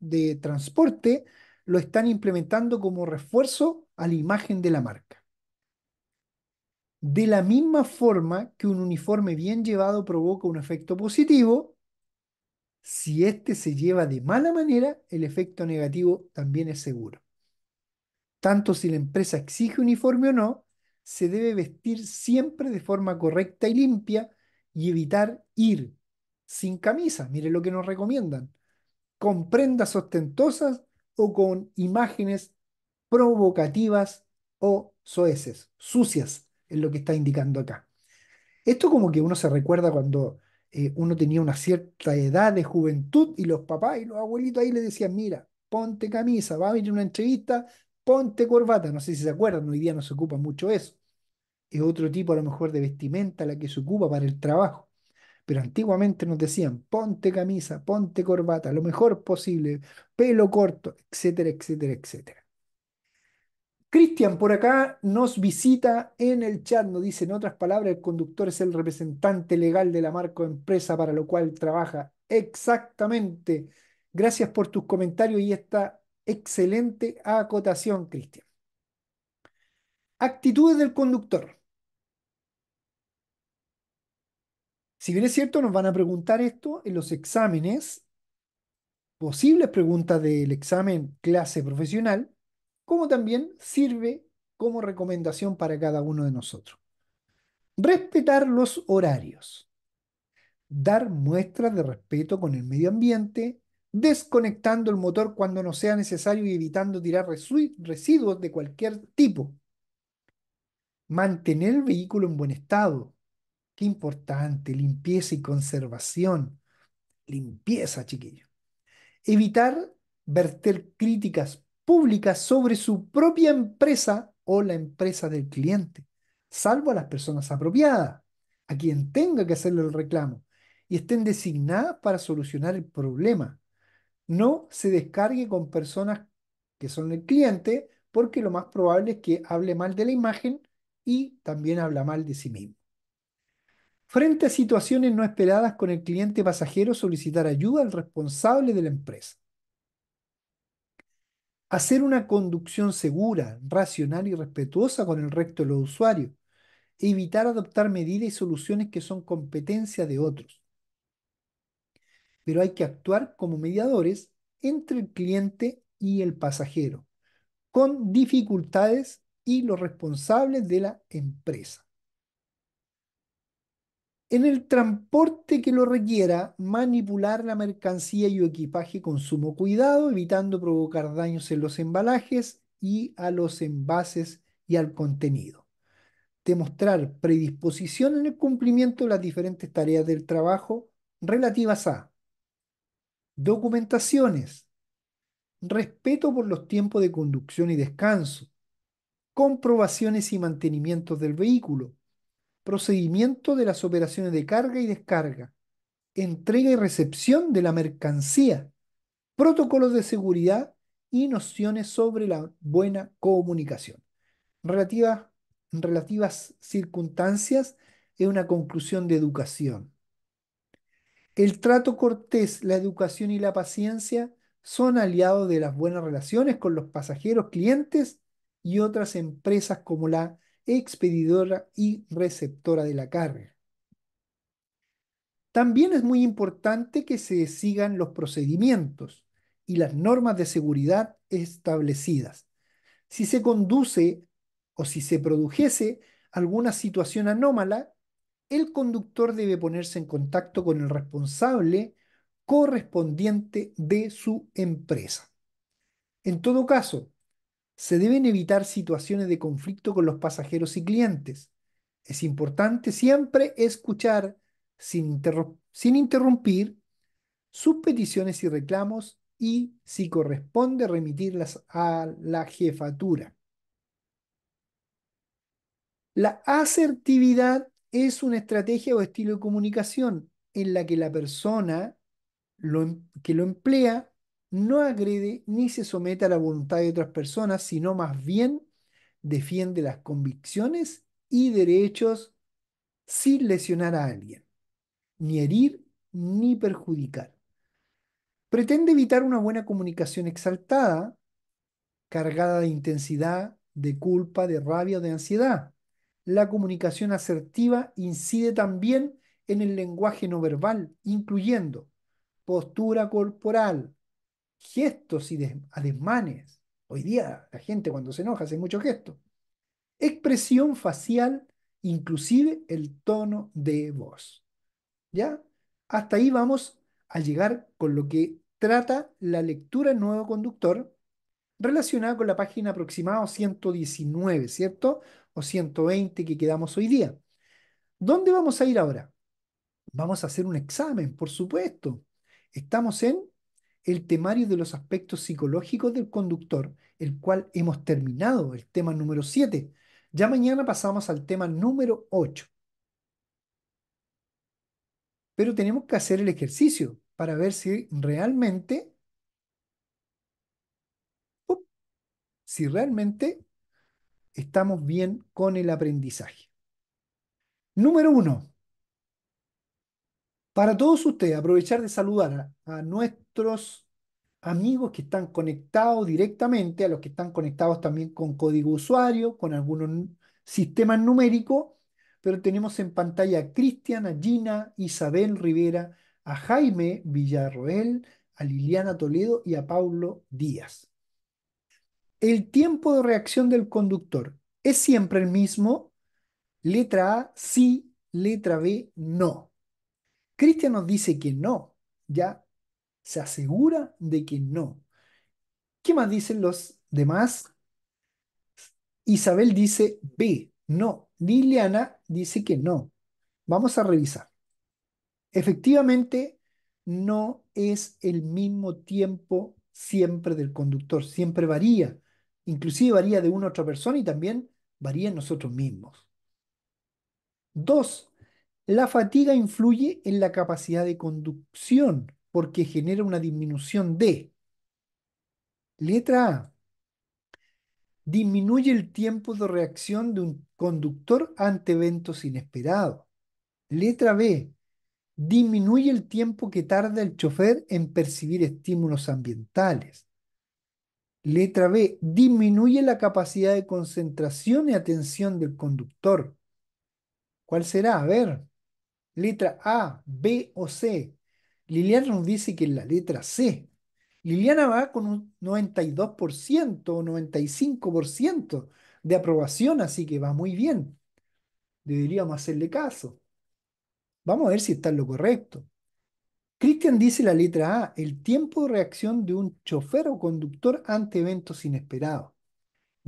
de transporte lo están implementando como refuerzo a la imagen de la marca. De la misma forma que un uniforme bien llevado provoca un efecto positivo, si éste se lleva de mala manera, el efecto negativo también es seguro. Tanto si la empresa exige uniforme o no, se debe vestir siempre de forma correcta y limpia y evitar ir sin camisa. Mire lo que nos recomiendan. Con prendas ostentosas o con imágenes provocativas o soeces, sucias, es lo que está indicando acá. Esto como que uno se recuerda cuando eh, uno tenía una cierta edad de juventud y los papás y los abuelitos ahí le decían, mira, ponte camisa, va a venir una entrevista, ponte corbata. No sé si se acuerdan, hoy día no se ocupa mucho eso. Es otro tipo a lo mejor de vestimenta la que se ocupa para el trabajo. Pero antiguamente nos decían, ponte camisa, ponte corbata, lo mejor posible, pelo corto, etcétera, etcétera, etcétera. Cristian por acá nos visita en el chat, nos dice en otras palabras, el conductor es el representante legal de la marca empresa para lo cual trabaja. Exactamente. Gracias por tus comentarios y esta excelente acotación, Cristian. Actitudes del conductor. Si bien es cierto, nos van a preguntar esto en los exámenes, posibles preguntas del examen clase profesional, como también sirve como recomendación para cada uno de nosotros. Respetar los horarios. Dar muestras de respeto con el medio ambiente, desconectando el motor cuando no sea necesario y evitando tirar residuos de cualquier tipo. Mantener el vehículo en buen estado. Qué importante, limpieza y conservación. Limpieza, chiquillo. Evitar verter críticas Pública sobre su propia empresa o la empresa del cliente, salvo a las personas apropiadas, a quien tenga que hacerle el reclamo, y estén designadas para solucionar el problema. No se descargue con personas que son el cliente, porque lo más probable es que hable mal de la imagen y también habla mal de sí mismo. Frente a situaciones no esperadas con el cliente pasajero, solicitar ayuda al responsable de la empresa hacer una conducción segura, racional y respetuosa con el resto de los usuarios, evitar adoptar medidas y soluciones que son competencia de otros. Pero hay que actuar como mediadores entre el cliente y el pasajero, con dificultades y los responsables de la empresa en el transporte que lo requiera, manipular la mercancía y equipaje con sumo cuidado, evitando provocar daños en los embalajes y a los envases y al contenido. Demostrar predisposición en el cumplimiento de las diferentes tareas del trabajo relativas a documentaciones, respeto por los tiempos de conducción y descanso, comprobaciones y mantenimientos del vehículo, procedimiento de las operaciones de carga y descarga, entrega y recepción de la mercancía, protocolos de seguridad y nociones sobre la buena comunicación. Relativa, relativas circunstancias es una conclusión de educación. El trato cortés, la educación y la paciencia son aliados de las buenas relaciones con los pasajeros, clientes y otras empresas como la expedidora y receptora de la carga. También es muy importante que se sigan los procedimientos y las normas de seguridad establecidas. Si se conduce o si se produjese alguna situación anómala, el conductor debe ponerse en contacto con el responsable correspondiente de su empresa. En todo caso, se deben evitar situaciones de conflicto con los pasajeros y clientes. Es importante siempre escuchar sin, interrumpir sus peticiones y reclamos y, si corresponde, remitirlas a la jefatura. La asertividad es una estrategia o estilo de comunicación en la que la persona em-, que lo emplea no agrede ni se somete a la voluntad de otras personas, sino más bien defiende las convicciones y derechos sin lesionar a alguien, ni herir ni perjudicar. Pretende evitar una buena comunicación exaltada, cargada de intensidad, de culpa, de rabia o de ansiedad. La comunicación asertiva incide también en el lenguaje no verbal, incluyendo postura corporal, gestos y ademanes. Hoy día la gente cuando se enoja hace muchos gestos. Expresión facial, inclusive el tono de voz. ¿Ya? Hasta ahí vamos a llegar con lo que trata la lectura nuevo conductor relacionada con la página aproximada 119, ¿cierto? O 120 que quedamos hoy día. ¿Dónde vamos a ir ahora? Vamos a hacer un examen, por supuesto. Estamos en el temario de los aspectos psicológicos del conductor, el cual hemos terminado, el tema número 7. Ya mañana pasamos al tema número 8. Pero tenemos que hacer el ejercicio para ver si realmente, si realmente estamos bien con el aprendizaje. Número 1. Para todos ustedes, aprovechar de saludar a, nuestros amigos que están conectados directamente, a los que están conectados también con código usuario, con algunos sistemas numéricos, pero tenemos en pantalla a Cristian, a Gina, Isabel Rivera, a Jaime Villarroel, a Liliana Toledo y a Paulo Díaz. El tiempo de reacción del conductor es siempre el mismo. Letra A, sí. Letra B, no. Cristian nos dice que no, ya se asegura de que no. ¿Qué más dicen los demás? Isabel dice B, no. Liliana dice que no. Vamos a revisar. Efectivamente, no es el mismo tiempo siempre del conductor, siempre varía. Inclusive varía de una otra persona y también varía en nosotros mismos. Dos, la fatiga influye en la capacidad de conducción porque genera una disminución de. Letra A. Disminuye el tiempo de reacción de un conductor ante eventos inesperados. Letra B. Disminuye el tiempo que tarda el chofer en percibir estímulos ambientales. Letra B. Disminuye la capacidad de concentración y atención del conductor. ¿Cuál será? A ver letra A, B o C. Liliana nos dice que es la letra C. Liliana va con un 92% o 95% de aprobación, así que va muy bien. Deberíamos hacerle caso. Vamos a ver si está en lo correcto. Christian dice la letra A, el tiempo de reacción de un chofer o conductor ante eventos inesperados.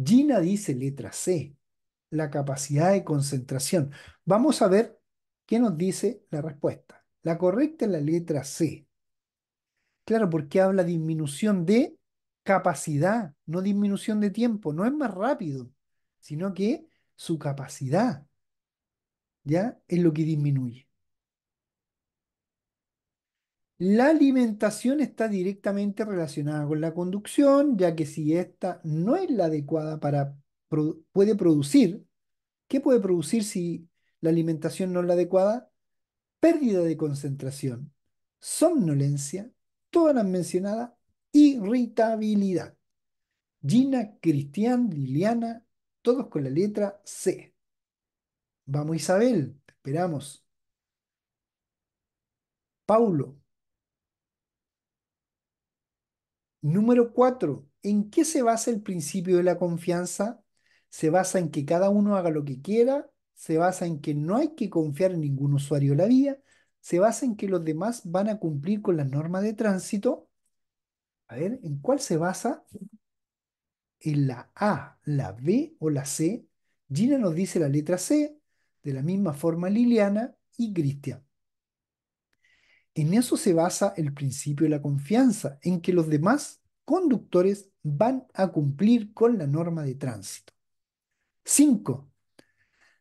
Gina dice letra C, la capacidad de concentración. Vamos a ver ¿Qué nos dice la respuesta? La correcta es la letra C. Claro, porque habla disminución de capacidad, no disminución de tiempo, no es más rápido, sino que su capacidad ya es lo que disminuye. La alimentación está directamente relacionada con la conducción, ya que si esta no es la adecuada para puede producir, ¿qué puede producir si la alimentación no la adecuada, pérdida de concentración, somnolencia, todas las mencionadas, irritabilidad. Gina, Cristian, Liliana, todos con la letra C. Vamos Isabel, te esperamos. Paulo. Número 4. ¿En qué se basa el principio de la confianza? Se basa en que cada uno haga lo que quiera se basa en que no hay que confiar en ningún usuario de la vía, se basa en que los demás van a cumplir con las normas de tránsito. A ver, ¿en cuál se basa? ¿En la A, la B o la C? Gina nos dice la letra C, de la misma forma Liliana y Cristian. En eso se basa el principio de la confianza, en que los demás conductores van a cumplir con la norma de tránsito. 5.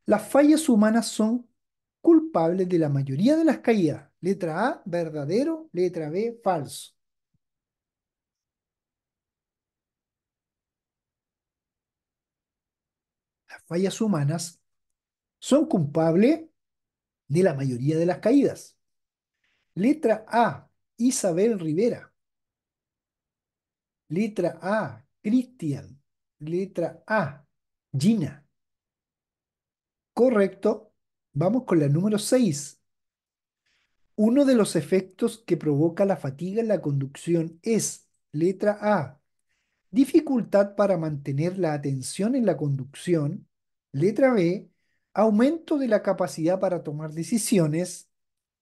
Las fallas humanas son culpables de la mayoría de las caídas. Letra A, verdadero. Letra B, falso. Las fallas humanas son culpables de la mayoría de las caídas. Letra A, Isabel Rivera. Letra A, Cristian. Letra A, Gina. Correcto. Vamos con la número 6. Uno de los efectos que provoca la fatiga en la conducción es, letra A, dificultad para mantener la atención en la conducción. Letra B, aumento de la capacidad para tomar decisiones.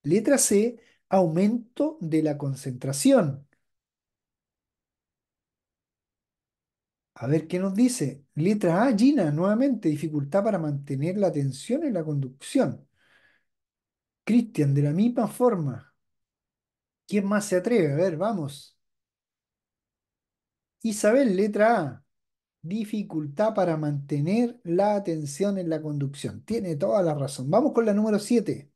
Letra C, aumento de la concentración. A ver, ¿qué nos dice? Letra A, Gina, nuevamente, dificultad para mantener la atención en la conducción. Cristian, de la misma forma. ¿Quién más se atreve? A ver, vamos. Isabel, letra A. Dificultad para mantener la atención en la conducción. Tiene toda la razón. Vamos con la número 7.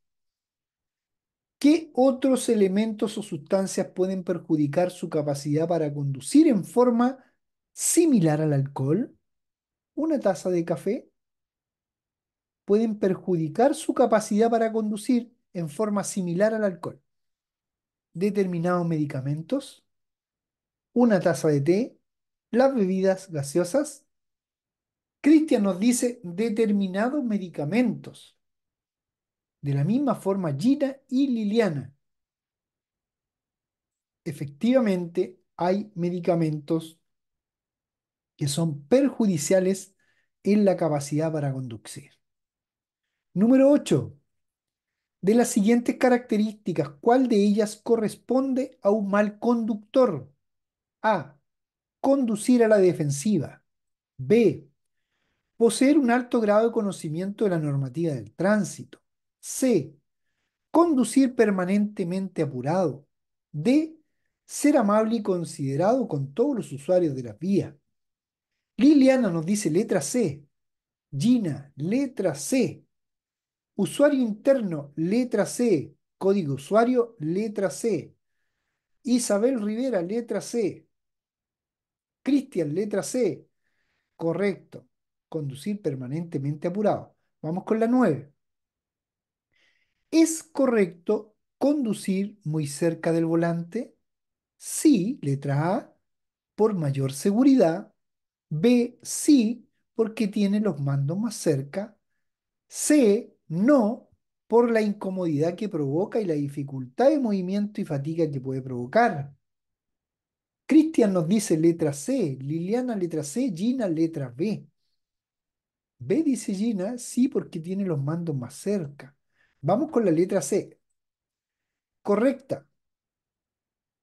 ¿Qué otros elementos o sustancias pueden perjudicar su capacidad para conducir en forma similar al alcohol, una taza de café pueden perjudicar su capacidad para conducir en forma similar al alcohol. Determinados medicamentos, una taza de té, las bebidas gaseosas. Cristian nos dice determinados medicamentos. De la misma forma, Gina y Liliana. Efectivamente, hay medicamentos que son perjudiciales en la capacidad para conducir. Número 8. De las siguientes características, ¿cuál de ellas corresponde a un mal conductor? A. Conducir a la defensiva. B. Poseer un alto grado de conocimiento de la normativa del tránsito. C. Conducir permanentemente apurado. D. Ser amable y considerado con todos los usuarios de la vía. Liliana nos dice letra C. Gina, letra C. Usuario interno, letra C. Código usuario, letra C. Isabel Rivera, letra C. Cristian, letra C. Correcto. Conducir permanentemente apurado. Vamos con la 9. ¿Es correcto conducir muy cerca del volante? Sí, letra A, por mayor seguridad B, sí, porque tiene los mandos más cerca. C, no, por la incomodidad que provoca y la dificultad de movimiento y fatiga que puede provocar. Cristian nos dice letra C, Liliana letra C, Gina letra B. B dice Gina, sí, porque tiene los mandos más cerca. Vamos con la letra C. Correcta.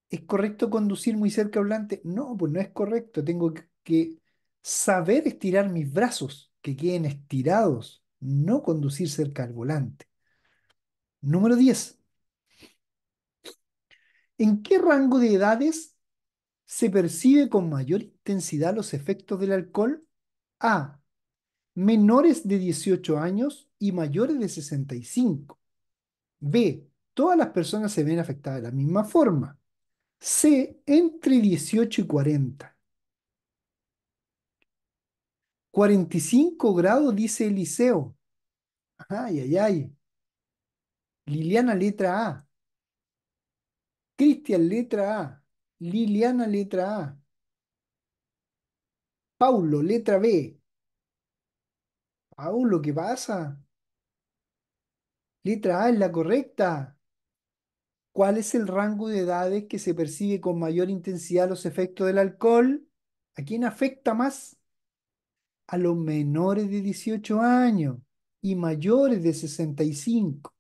¿Es correcto conducir muy cerca hablante? No, pues no es correcto. Tengo que saber estirar mis brazos, que queden estirados, no conducir cerca al volante. Número 10. ¿En qué rango de edades se percibe con mayor intensidad los efectos del alcohol? A. Menores de 18 años y mayores de 65. B. Todas las personas se ven afectadas de la misma forma. C. Entre 18 y 40. 45 grados, dice Eliseo. Ay, ay, ay. Liliana, letra A. Cristian, letra A. Liliana, letra A. Paulo, letra B. Paulo, ¿qué pasa? Letra A es la correcta. ¿Cuál es el rango de edades que se percibe con mayor intensidad los efectos del alcohol? ¿A quién afecta más? a los menores de 18 años y mayores de 65.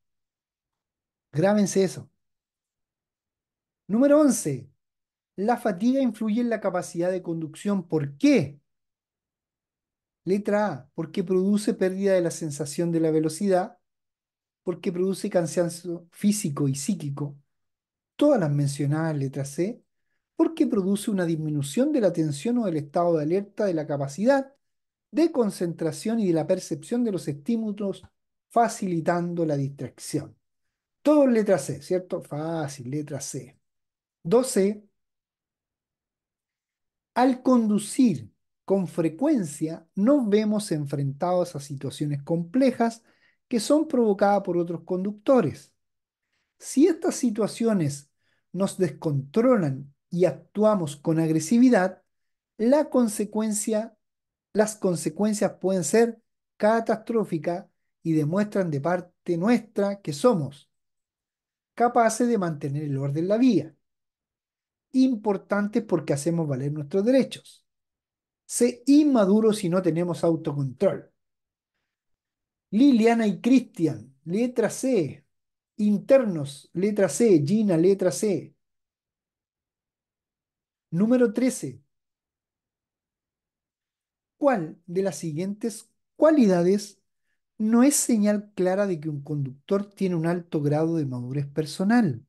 Grábense eso. Número 11. La fatiga influye en la capacidad de conducción. ¿Por qué? Letra A. Porque produce pérdida de la sensación de la velocidad. Porque produce cansancio físico y psíquico. Todas las mencionadas, letra C. Porque produce una disminución de la tensión o del estado de alerta de la capacidad de concentración y de la percepción de los estímulos, facilitando la distracción. Todo letra C, ¿cierto? Fácil, letra C. 12. E. Al conducir con frecuencia, nos vemos enfrentados a situaciones complejas que son provocadas por otros conductores. Si estas situaciones nos descontrolan y actuamos con agresividad, la consecuencia las consecuencias pueden ser catastróficas y demuestran de parte nuestra que somos capaces de mantener el orden en la vía. Importantes porque hacemos valer nuestros derechos. Sé inmaduro si no tenemos autocontrol. Liliana y Cristian, letra C. Internos, letra C. Gina, letra C. Número 13. ¿Cuál de las siguientes cualidades no es señal clara de que un conductor tiene un alto grado de madurez personal?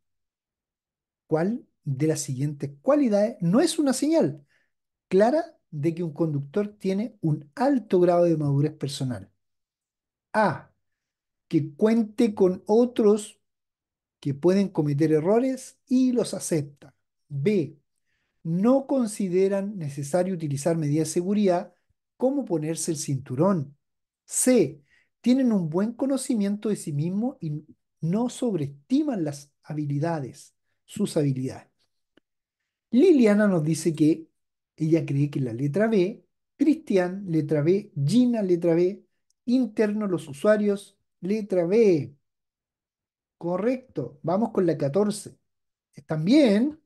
¿Cuál de las siguientes cualidades no es una señal clara de que un conductor tiene un alto grado de madurez personal? A. Que cuente con otros que pueden cometer errores y los acepta. B. No consideran necesario utilizar medidas de seguridad cómo ponerse el cinturón. C. Tienen un buen conocimiento de sí mismo y no sobreestiman las habilidades, sus habilidades. Liliana nos dice que ella cree que la letra B, Cristian, letra B, Gina, letra B, interno los usuarios, letra B. Correcto, vamos con la 14. ¿Están bien?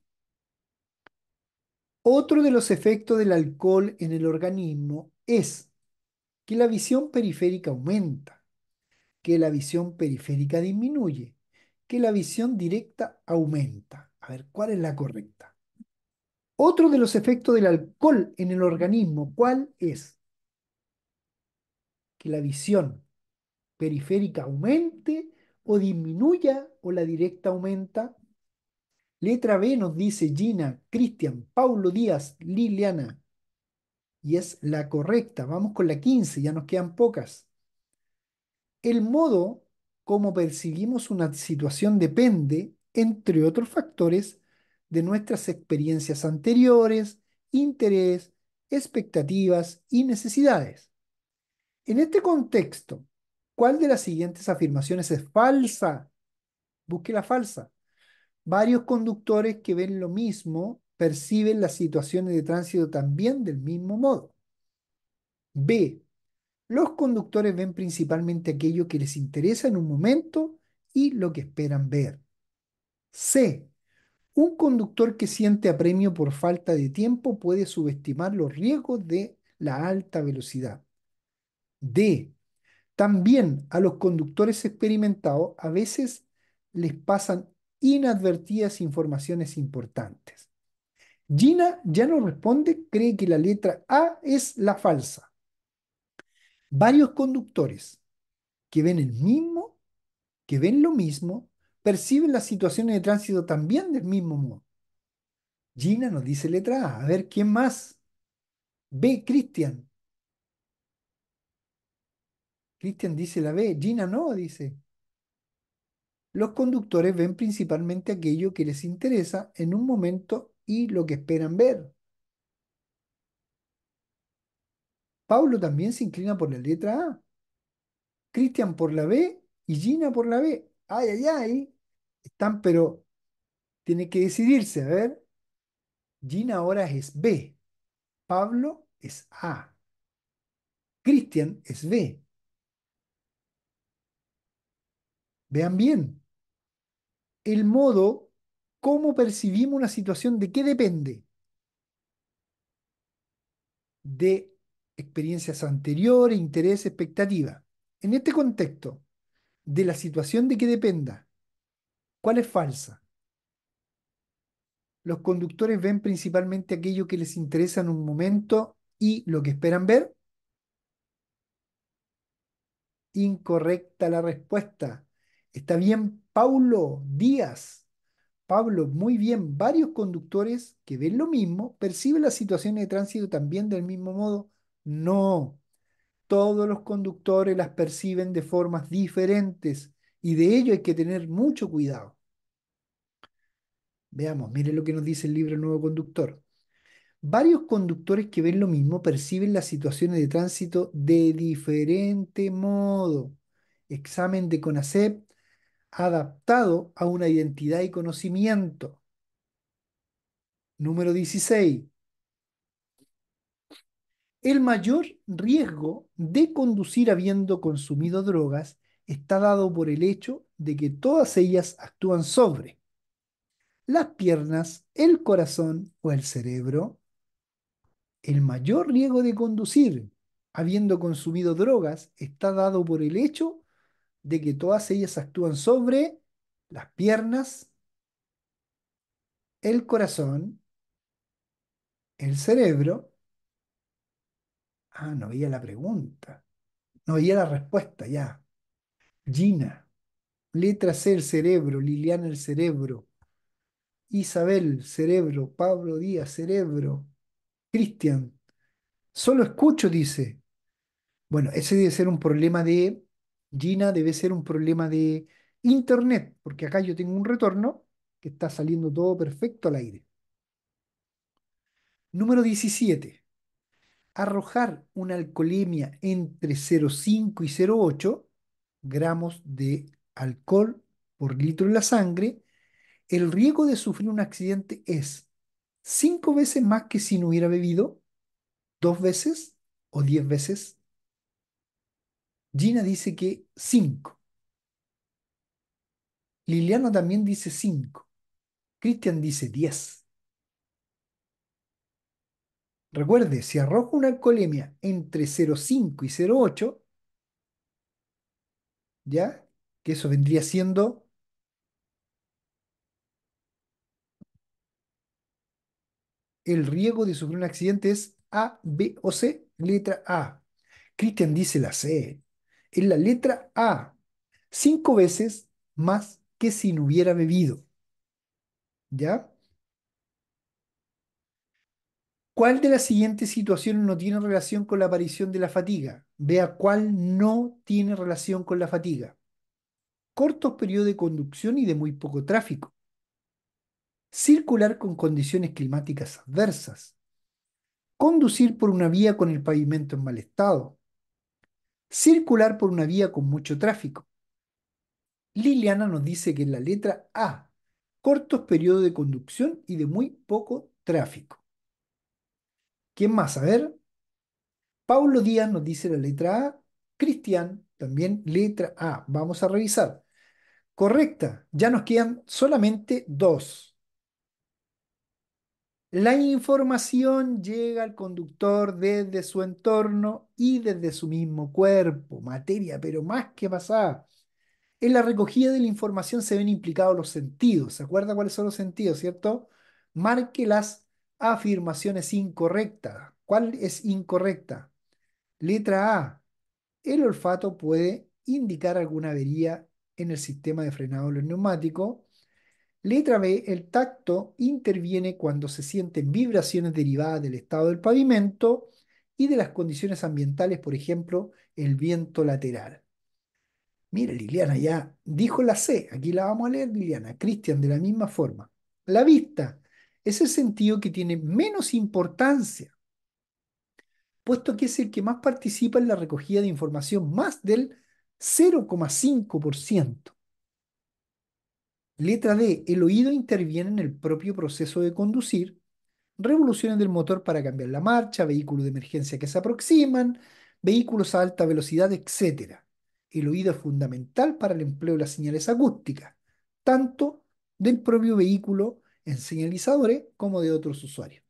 Otro de los efectos del alcohol en el organismo es que la visión periférica aumenta, que la visión periférica disminuye, que la visión directa aumenta. A ver, ¿cuál es la correcta? Otro de los efectos del alcohol en el organismo, ¿cuál es? Que la visión periférica aumente o disminuya o la directa aumenta Letra B nos dice Gina, Cristian, Paulo Díaz, Liliana. Y es la correcta. Vamos con la 15, ya nos quedan pocas. El modo como percibimos una situación depende, entre otros factores, de nuestras experiencias anteriores, interés, expectativas y necesidades. En este contexto, ¿cuál de las siguientes afirmaciones es falsa? Busque la falsa varios conductores que ven lo mismo perciben las situaciones de tránsito también del mismo modo. B. Los conductores ven principalmente aquello que les interesa en un momento y lo que esperan ver. C. Un conductor que siente apremio por falta de tiempo puede subestimar los riesgos de la alta velocidad. D. También a los conductores experimentados a veces les pasan inadvertidas informaciones importantes. Gina ya no responde, cree que la letra A es la falsa. Varios conductores que ven el mismo, que ven lo mismo, perciben las situaciones de tránsito también del mismo modo. Gina nos dice letra A. A ver, ¿quién más? B, Cristian. Cristian dice la B. Gina no, dice. Los conductores ven principalmente aquello que les interesa en un momento y lo que esperan ver. Pablo también se inclina por la letra A, Cristian por la B y Gina por la B. Ay, ay, ay. Están, pero tiene que decidirse. A ver, Gina ahora es B, Pablo es A, Cristian es B. Vean bien, el modo cómo percibimos una situación, de qué depende. De experiencias anteriores, interés, expectativa. En este contexto, de la situación de que dependa, ¿cuál es falsa? Los conductores ven principalmente aquello que les interesa en un momento y lo que esperan ver. Incorrecta la respuesta. Está bien Paulo Díaz. Pablo, muy bien, varios conductores que ven lo mismo perciben las situaciones de tránsito también del mismo modo. No, todos los conductores las perciben de formas diferentes y de ello hay que tener mucho cuidado. Veamos, mire lo que nos dice el libro Nuevo Conductor. Varios conductores que ven lo mismo perciben las situaciones de tránsito de diferente modo. Examen de CONACEP adaptado a una identidad y conocimiento. Número 16. El mayor riesgo de conducir habiendo consumido drogas está dado por el hecho de que todas ellas actúan sobre las piernas, el corazón o el cerebro. El mayor riesgo de conducir habiendo consumido drogas está dado por el hecho de que todas ellas actúan sobre las piernas, el corazón, el cerebro. Ah, no veía la pregunta. No veía la respuesta ya. Gina. Letra C, el cerebro. Liliana, el cerebro. Isabel, cerebro. Pablo Díaz, cerebro. Cristian. Solo escucho, dice. Bueno, ese debe ser un problema de Gina, debe ser un problema de internet, porque acá yo tengo un retorno que está saliendo todo perfecto al aire. Número 17. Arrojar una alcoholemia entre 0,5 y 0,8 gramos de alcohol por litro en la sangre, el riesgo de sufrir un accidente es 5 veces más que si no hubiera bebido, 2 veces o 10 veces Gina dice que 5. Liliana también dice 5. Cristian dice 10. Recuerde, si arrojo una colemia entre 0,5 y 0,8, ¿ya? Que eso vendría siendo el riesgo de sufrir un accidente es A, B o C, letra A. Cristian dice la C es la letra A, cinco veces más que si no hubiera bebido. ¿Ya? ¿Cuál de las siguientes situaciones no tiene relación con la aparición de la fatiga? Vea cuál no tiene relación con la fatiga. Cortos periodos de conducción y de muy poco tráfico. Circular con condiciones climáticas adversas. Conducir por una vía con el pavimento en mal estado circular por una vía con mucho tráfico. Liliana nos dice que es la letra A, cortos periodos de conducción y de muy poco tráfico. ¿Quién más? A ver. Paulo Díaz nos dice la letra A. Cristian, también letra A. Vamos a revisar. Correcta. Ya nos quedan solamente dos. La información llega al conductor desde su entorno y desde su mismo cuerpo, materia, pero más que pasada. En la recogida de la información se ven implicados los sentidos. ¿Se acuerda cuáles son los sentidos, cierto? Marque las afirmaciones incorrectas. ¿Cuál es incorrecta? Letra A. El olfato puede indicar alguna avería en el sistema de frenado de los neumáticos. Letra B, el tacto interviene cuando se sienten vibraciones derivadas del estado del pavimento y de las condiciones ambientales, por ejemplo, el viento lateral. Mire, Liliana ya dijo la C, aquí la vamos a leer, Liliana. Cristian, de la misma forma. La vista es el sentido que tiene menos importancia, puesto que es el que más participa en la recogida de información, más del 0,5%. Letra D. El oído interviene en el propio proceso de conducir. Revoluciones del motor para cambiar la marcha, vehículos de emergencia que se aproximan, vehículos a alta velocidad, etc. El oído es fundamental para el empleo de las señales acústicas, tanto del propio vehículo en señalizadores como de otros usuarios.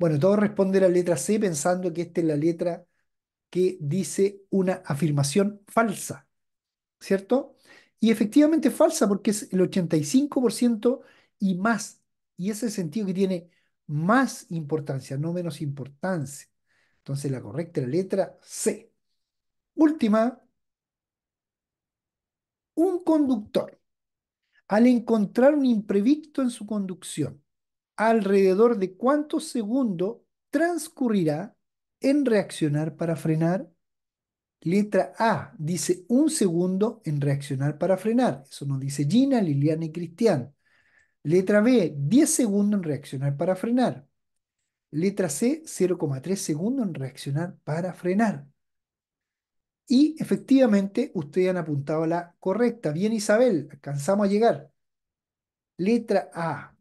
Bueno, todo responde a la letra C pensando que esta es la letra que dice una afirmación falsa, ¿cierto? Y efectivamente falsa porque es el 85% y más. Y es el sentido que tiene más importancia, no menos importancia. Entonces la correcta es la letra C. Última, un conductor, al encontrar un imprevisto en su conducción, alrededor de cuántos segundos transcurrirá en reaccionar para frenar Letra A dice un segundo en reaccionar para frenar. Eso nos dice Gina, Liliana y Cristian. Letra B, 10 segundos en reaccionar para frenar. Letra C, 0,3 segundos en reaccionar para frenar. Y efectivamente, ustedes han apuntado la correcta. Bien, Isabel, alcanzamos a llegar. Letra A.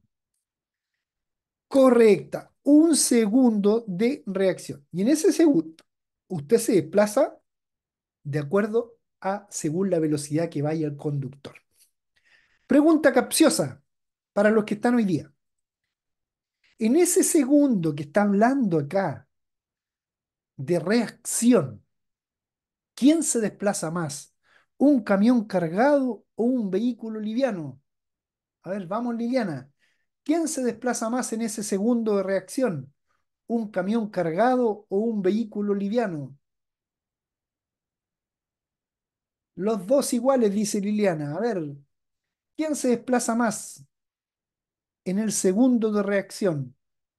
Correcta. Un segundo de reacción. Y en ese segundo, usted se desplaza de acuerdo a según la velocidad que vaya el conductor. Pregunta capciosa para los que están hoy día. En ese segundo que está hablando acá de reacción, ¿quién se desplaza más? ¿Un camión cargado o un vehículo liviano? A ver, vamos liviana. ¿Quién se desplaza más en ese segundo de reacción? ¿Un camión cargado o un vehículo liviano? Los dos iguales, dice Liliana. A ver, ¿quién se desplaza más en el segundo de reacción?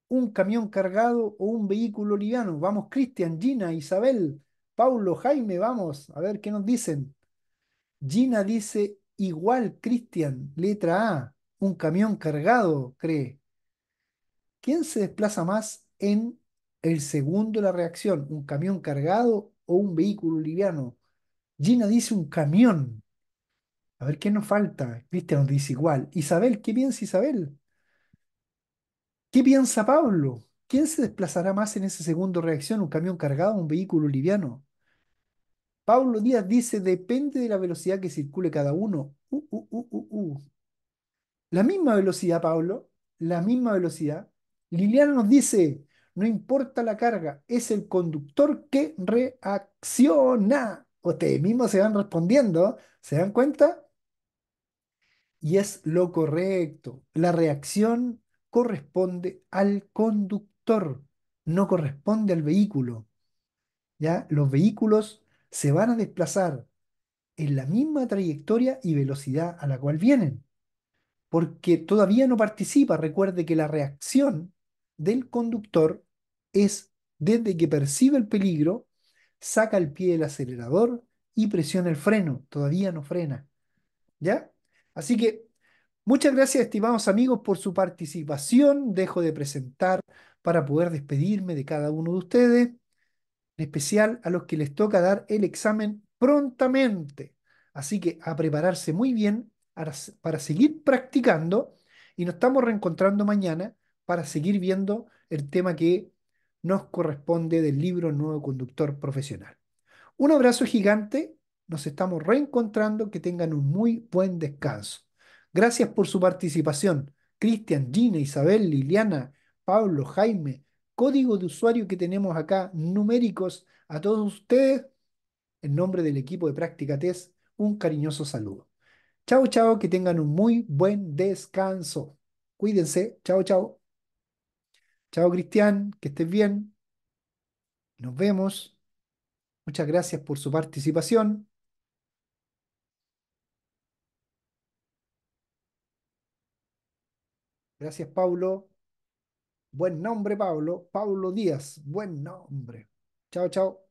¿Un camión cargado o un vehículo liviano? Vamos, Cristian, Gina, Isabel, Paulo, Jaime, vamos. A ver qué nos dicen. Gina dice igual, Cristian, letra A, un camión cargado, cree. ¿Quién se desplaza más en el segundo de la reacción? ¿Un camión cargado o un vehículo liviano? Gina dice un camión. A ver qué nos falta. Cristian nos dice igual. Isabel, ¿qué piensa Isabel? ¿Qué piensa Pablo? ¿Quién se desplazará más en ese segundo reacción? ¿Un camión cargado o un vehículo liviano? Pablo Díaz dice, depende de la velocidad que circule cada uno. Uh uh, uh, uh, uh, la misma velocidad, Pablo, la misma velocidad. Liliana nos dice, no importa la carga, es el conductor que reacciona ustedes mismos se van respondiendo, ¿se dan cuenta? Y es lo correcto. La reacción corresponde al conductor, no corresponde al vehículo. ¿Ya? Los vehículos se van a desplazar en la misma trayectoria y velocidad a la cual vienen, porque todavía no participa. Recuerde que la reacción del conductor es desde que percibe el peligro saca el pie del acelerador y presiona el freno. Todavía no frena. ¿Ya? Así que muchas gracias, estimados amigos, por su participación. Dejo de presentar para poder despedirme de cada uno de ustedes, en especial a los que les toca dar el examen prontamente. Así que a prepararse muy bien para seguir practicando y nos estamos reencontrando mañana para seguir viendo el tema que nos corresponde del libro Nuevo Conductor Profesional. Un abrazo gigante, nos estamos reencontrando, que tengan un muy buen descanso. Gracias por su participación. Cristian, Gina, Isabel, Liliana, Pablo, Jaime, código de usuario que tenemos acá, numéricos, a todos ustedes, en nombre del equipo de práctica TES. un cariñoso saludo. Chao, chao, que tengan un muy buen descanso. Cuídense, chao, chao. Chao Cristian, que estés bien. Nos vemos. Muchas gracias por su participación. Gracias, Pablo. Buen nombre, Pablo. Pablo Díaz. Buen nombre. Chao, chao.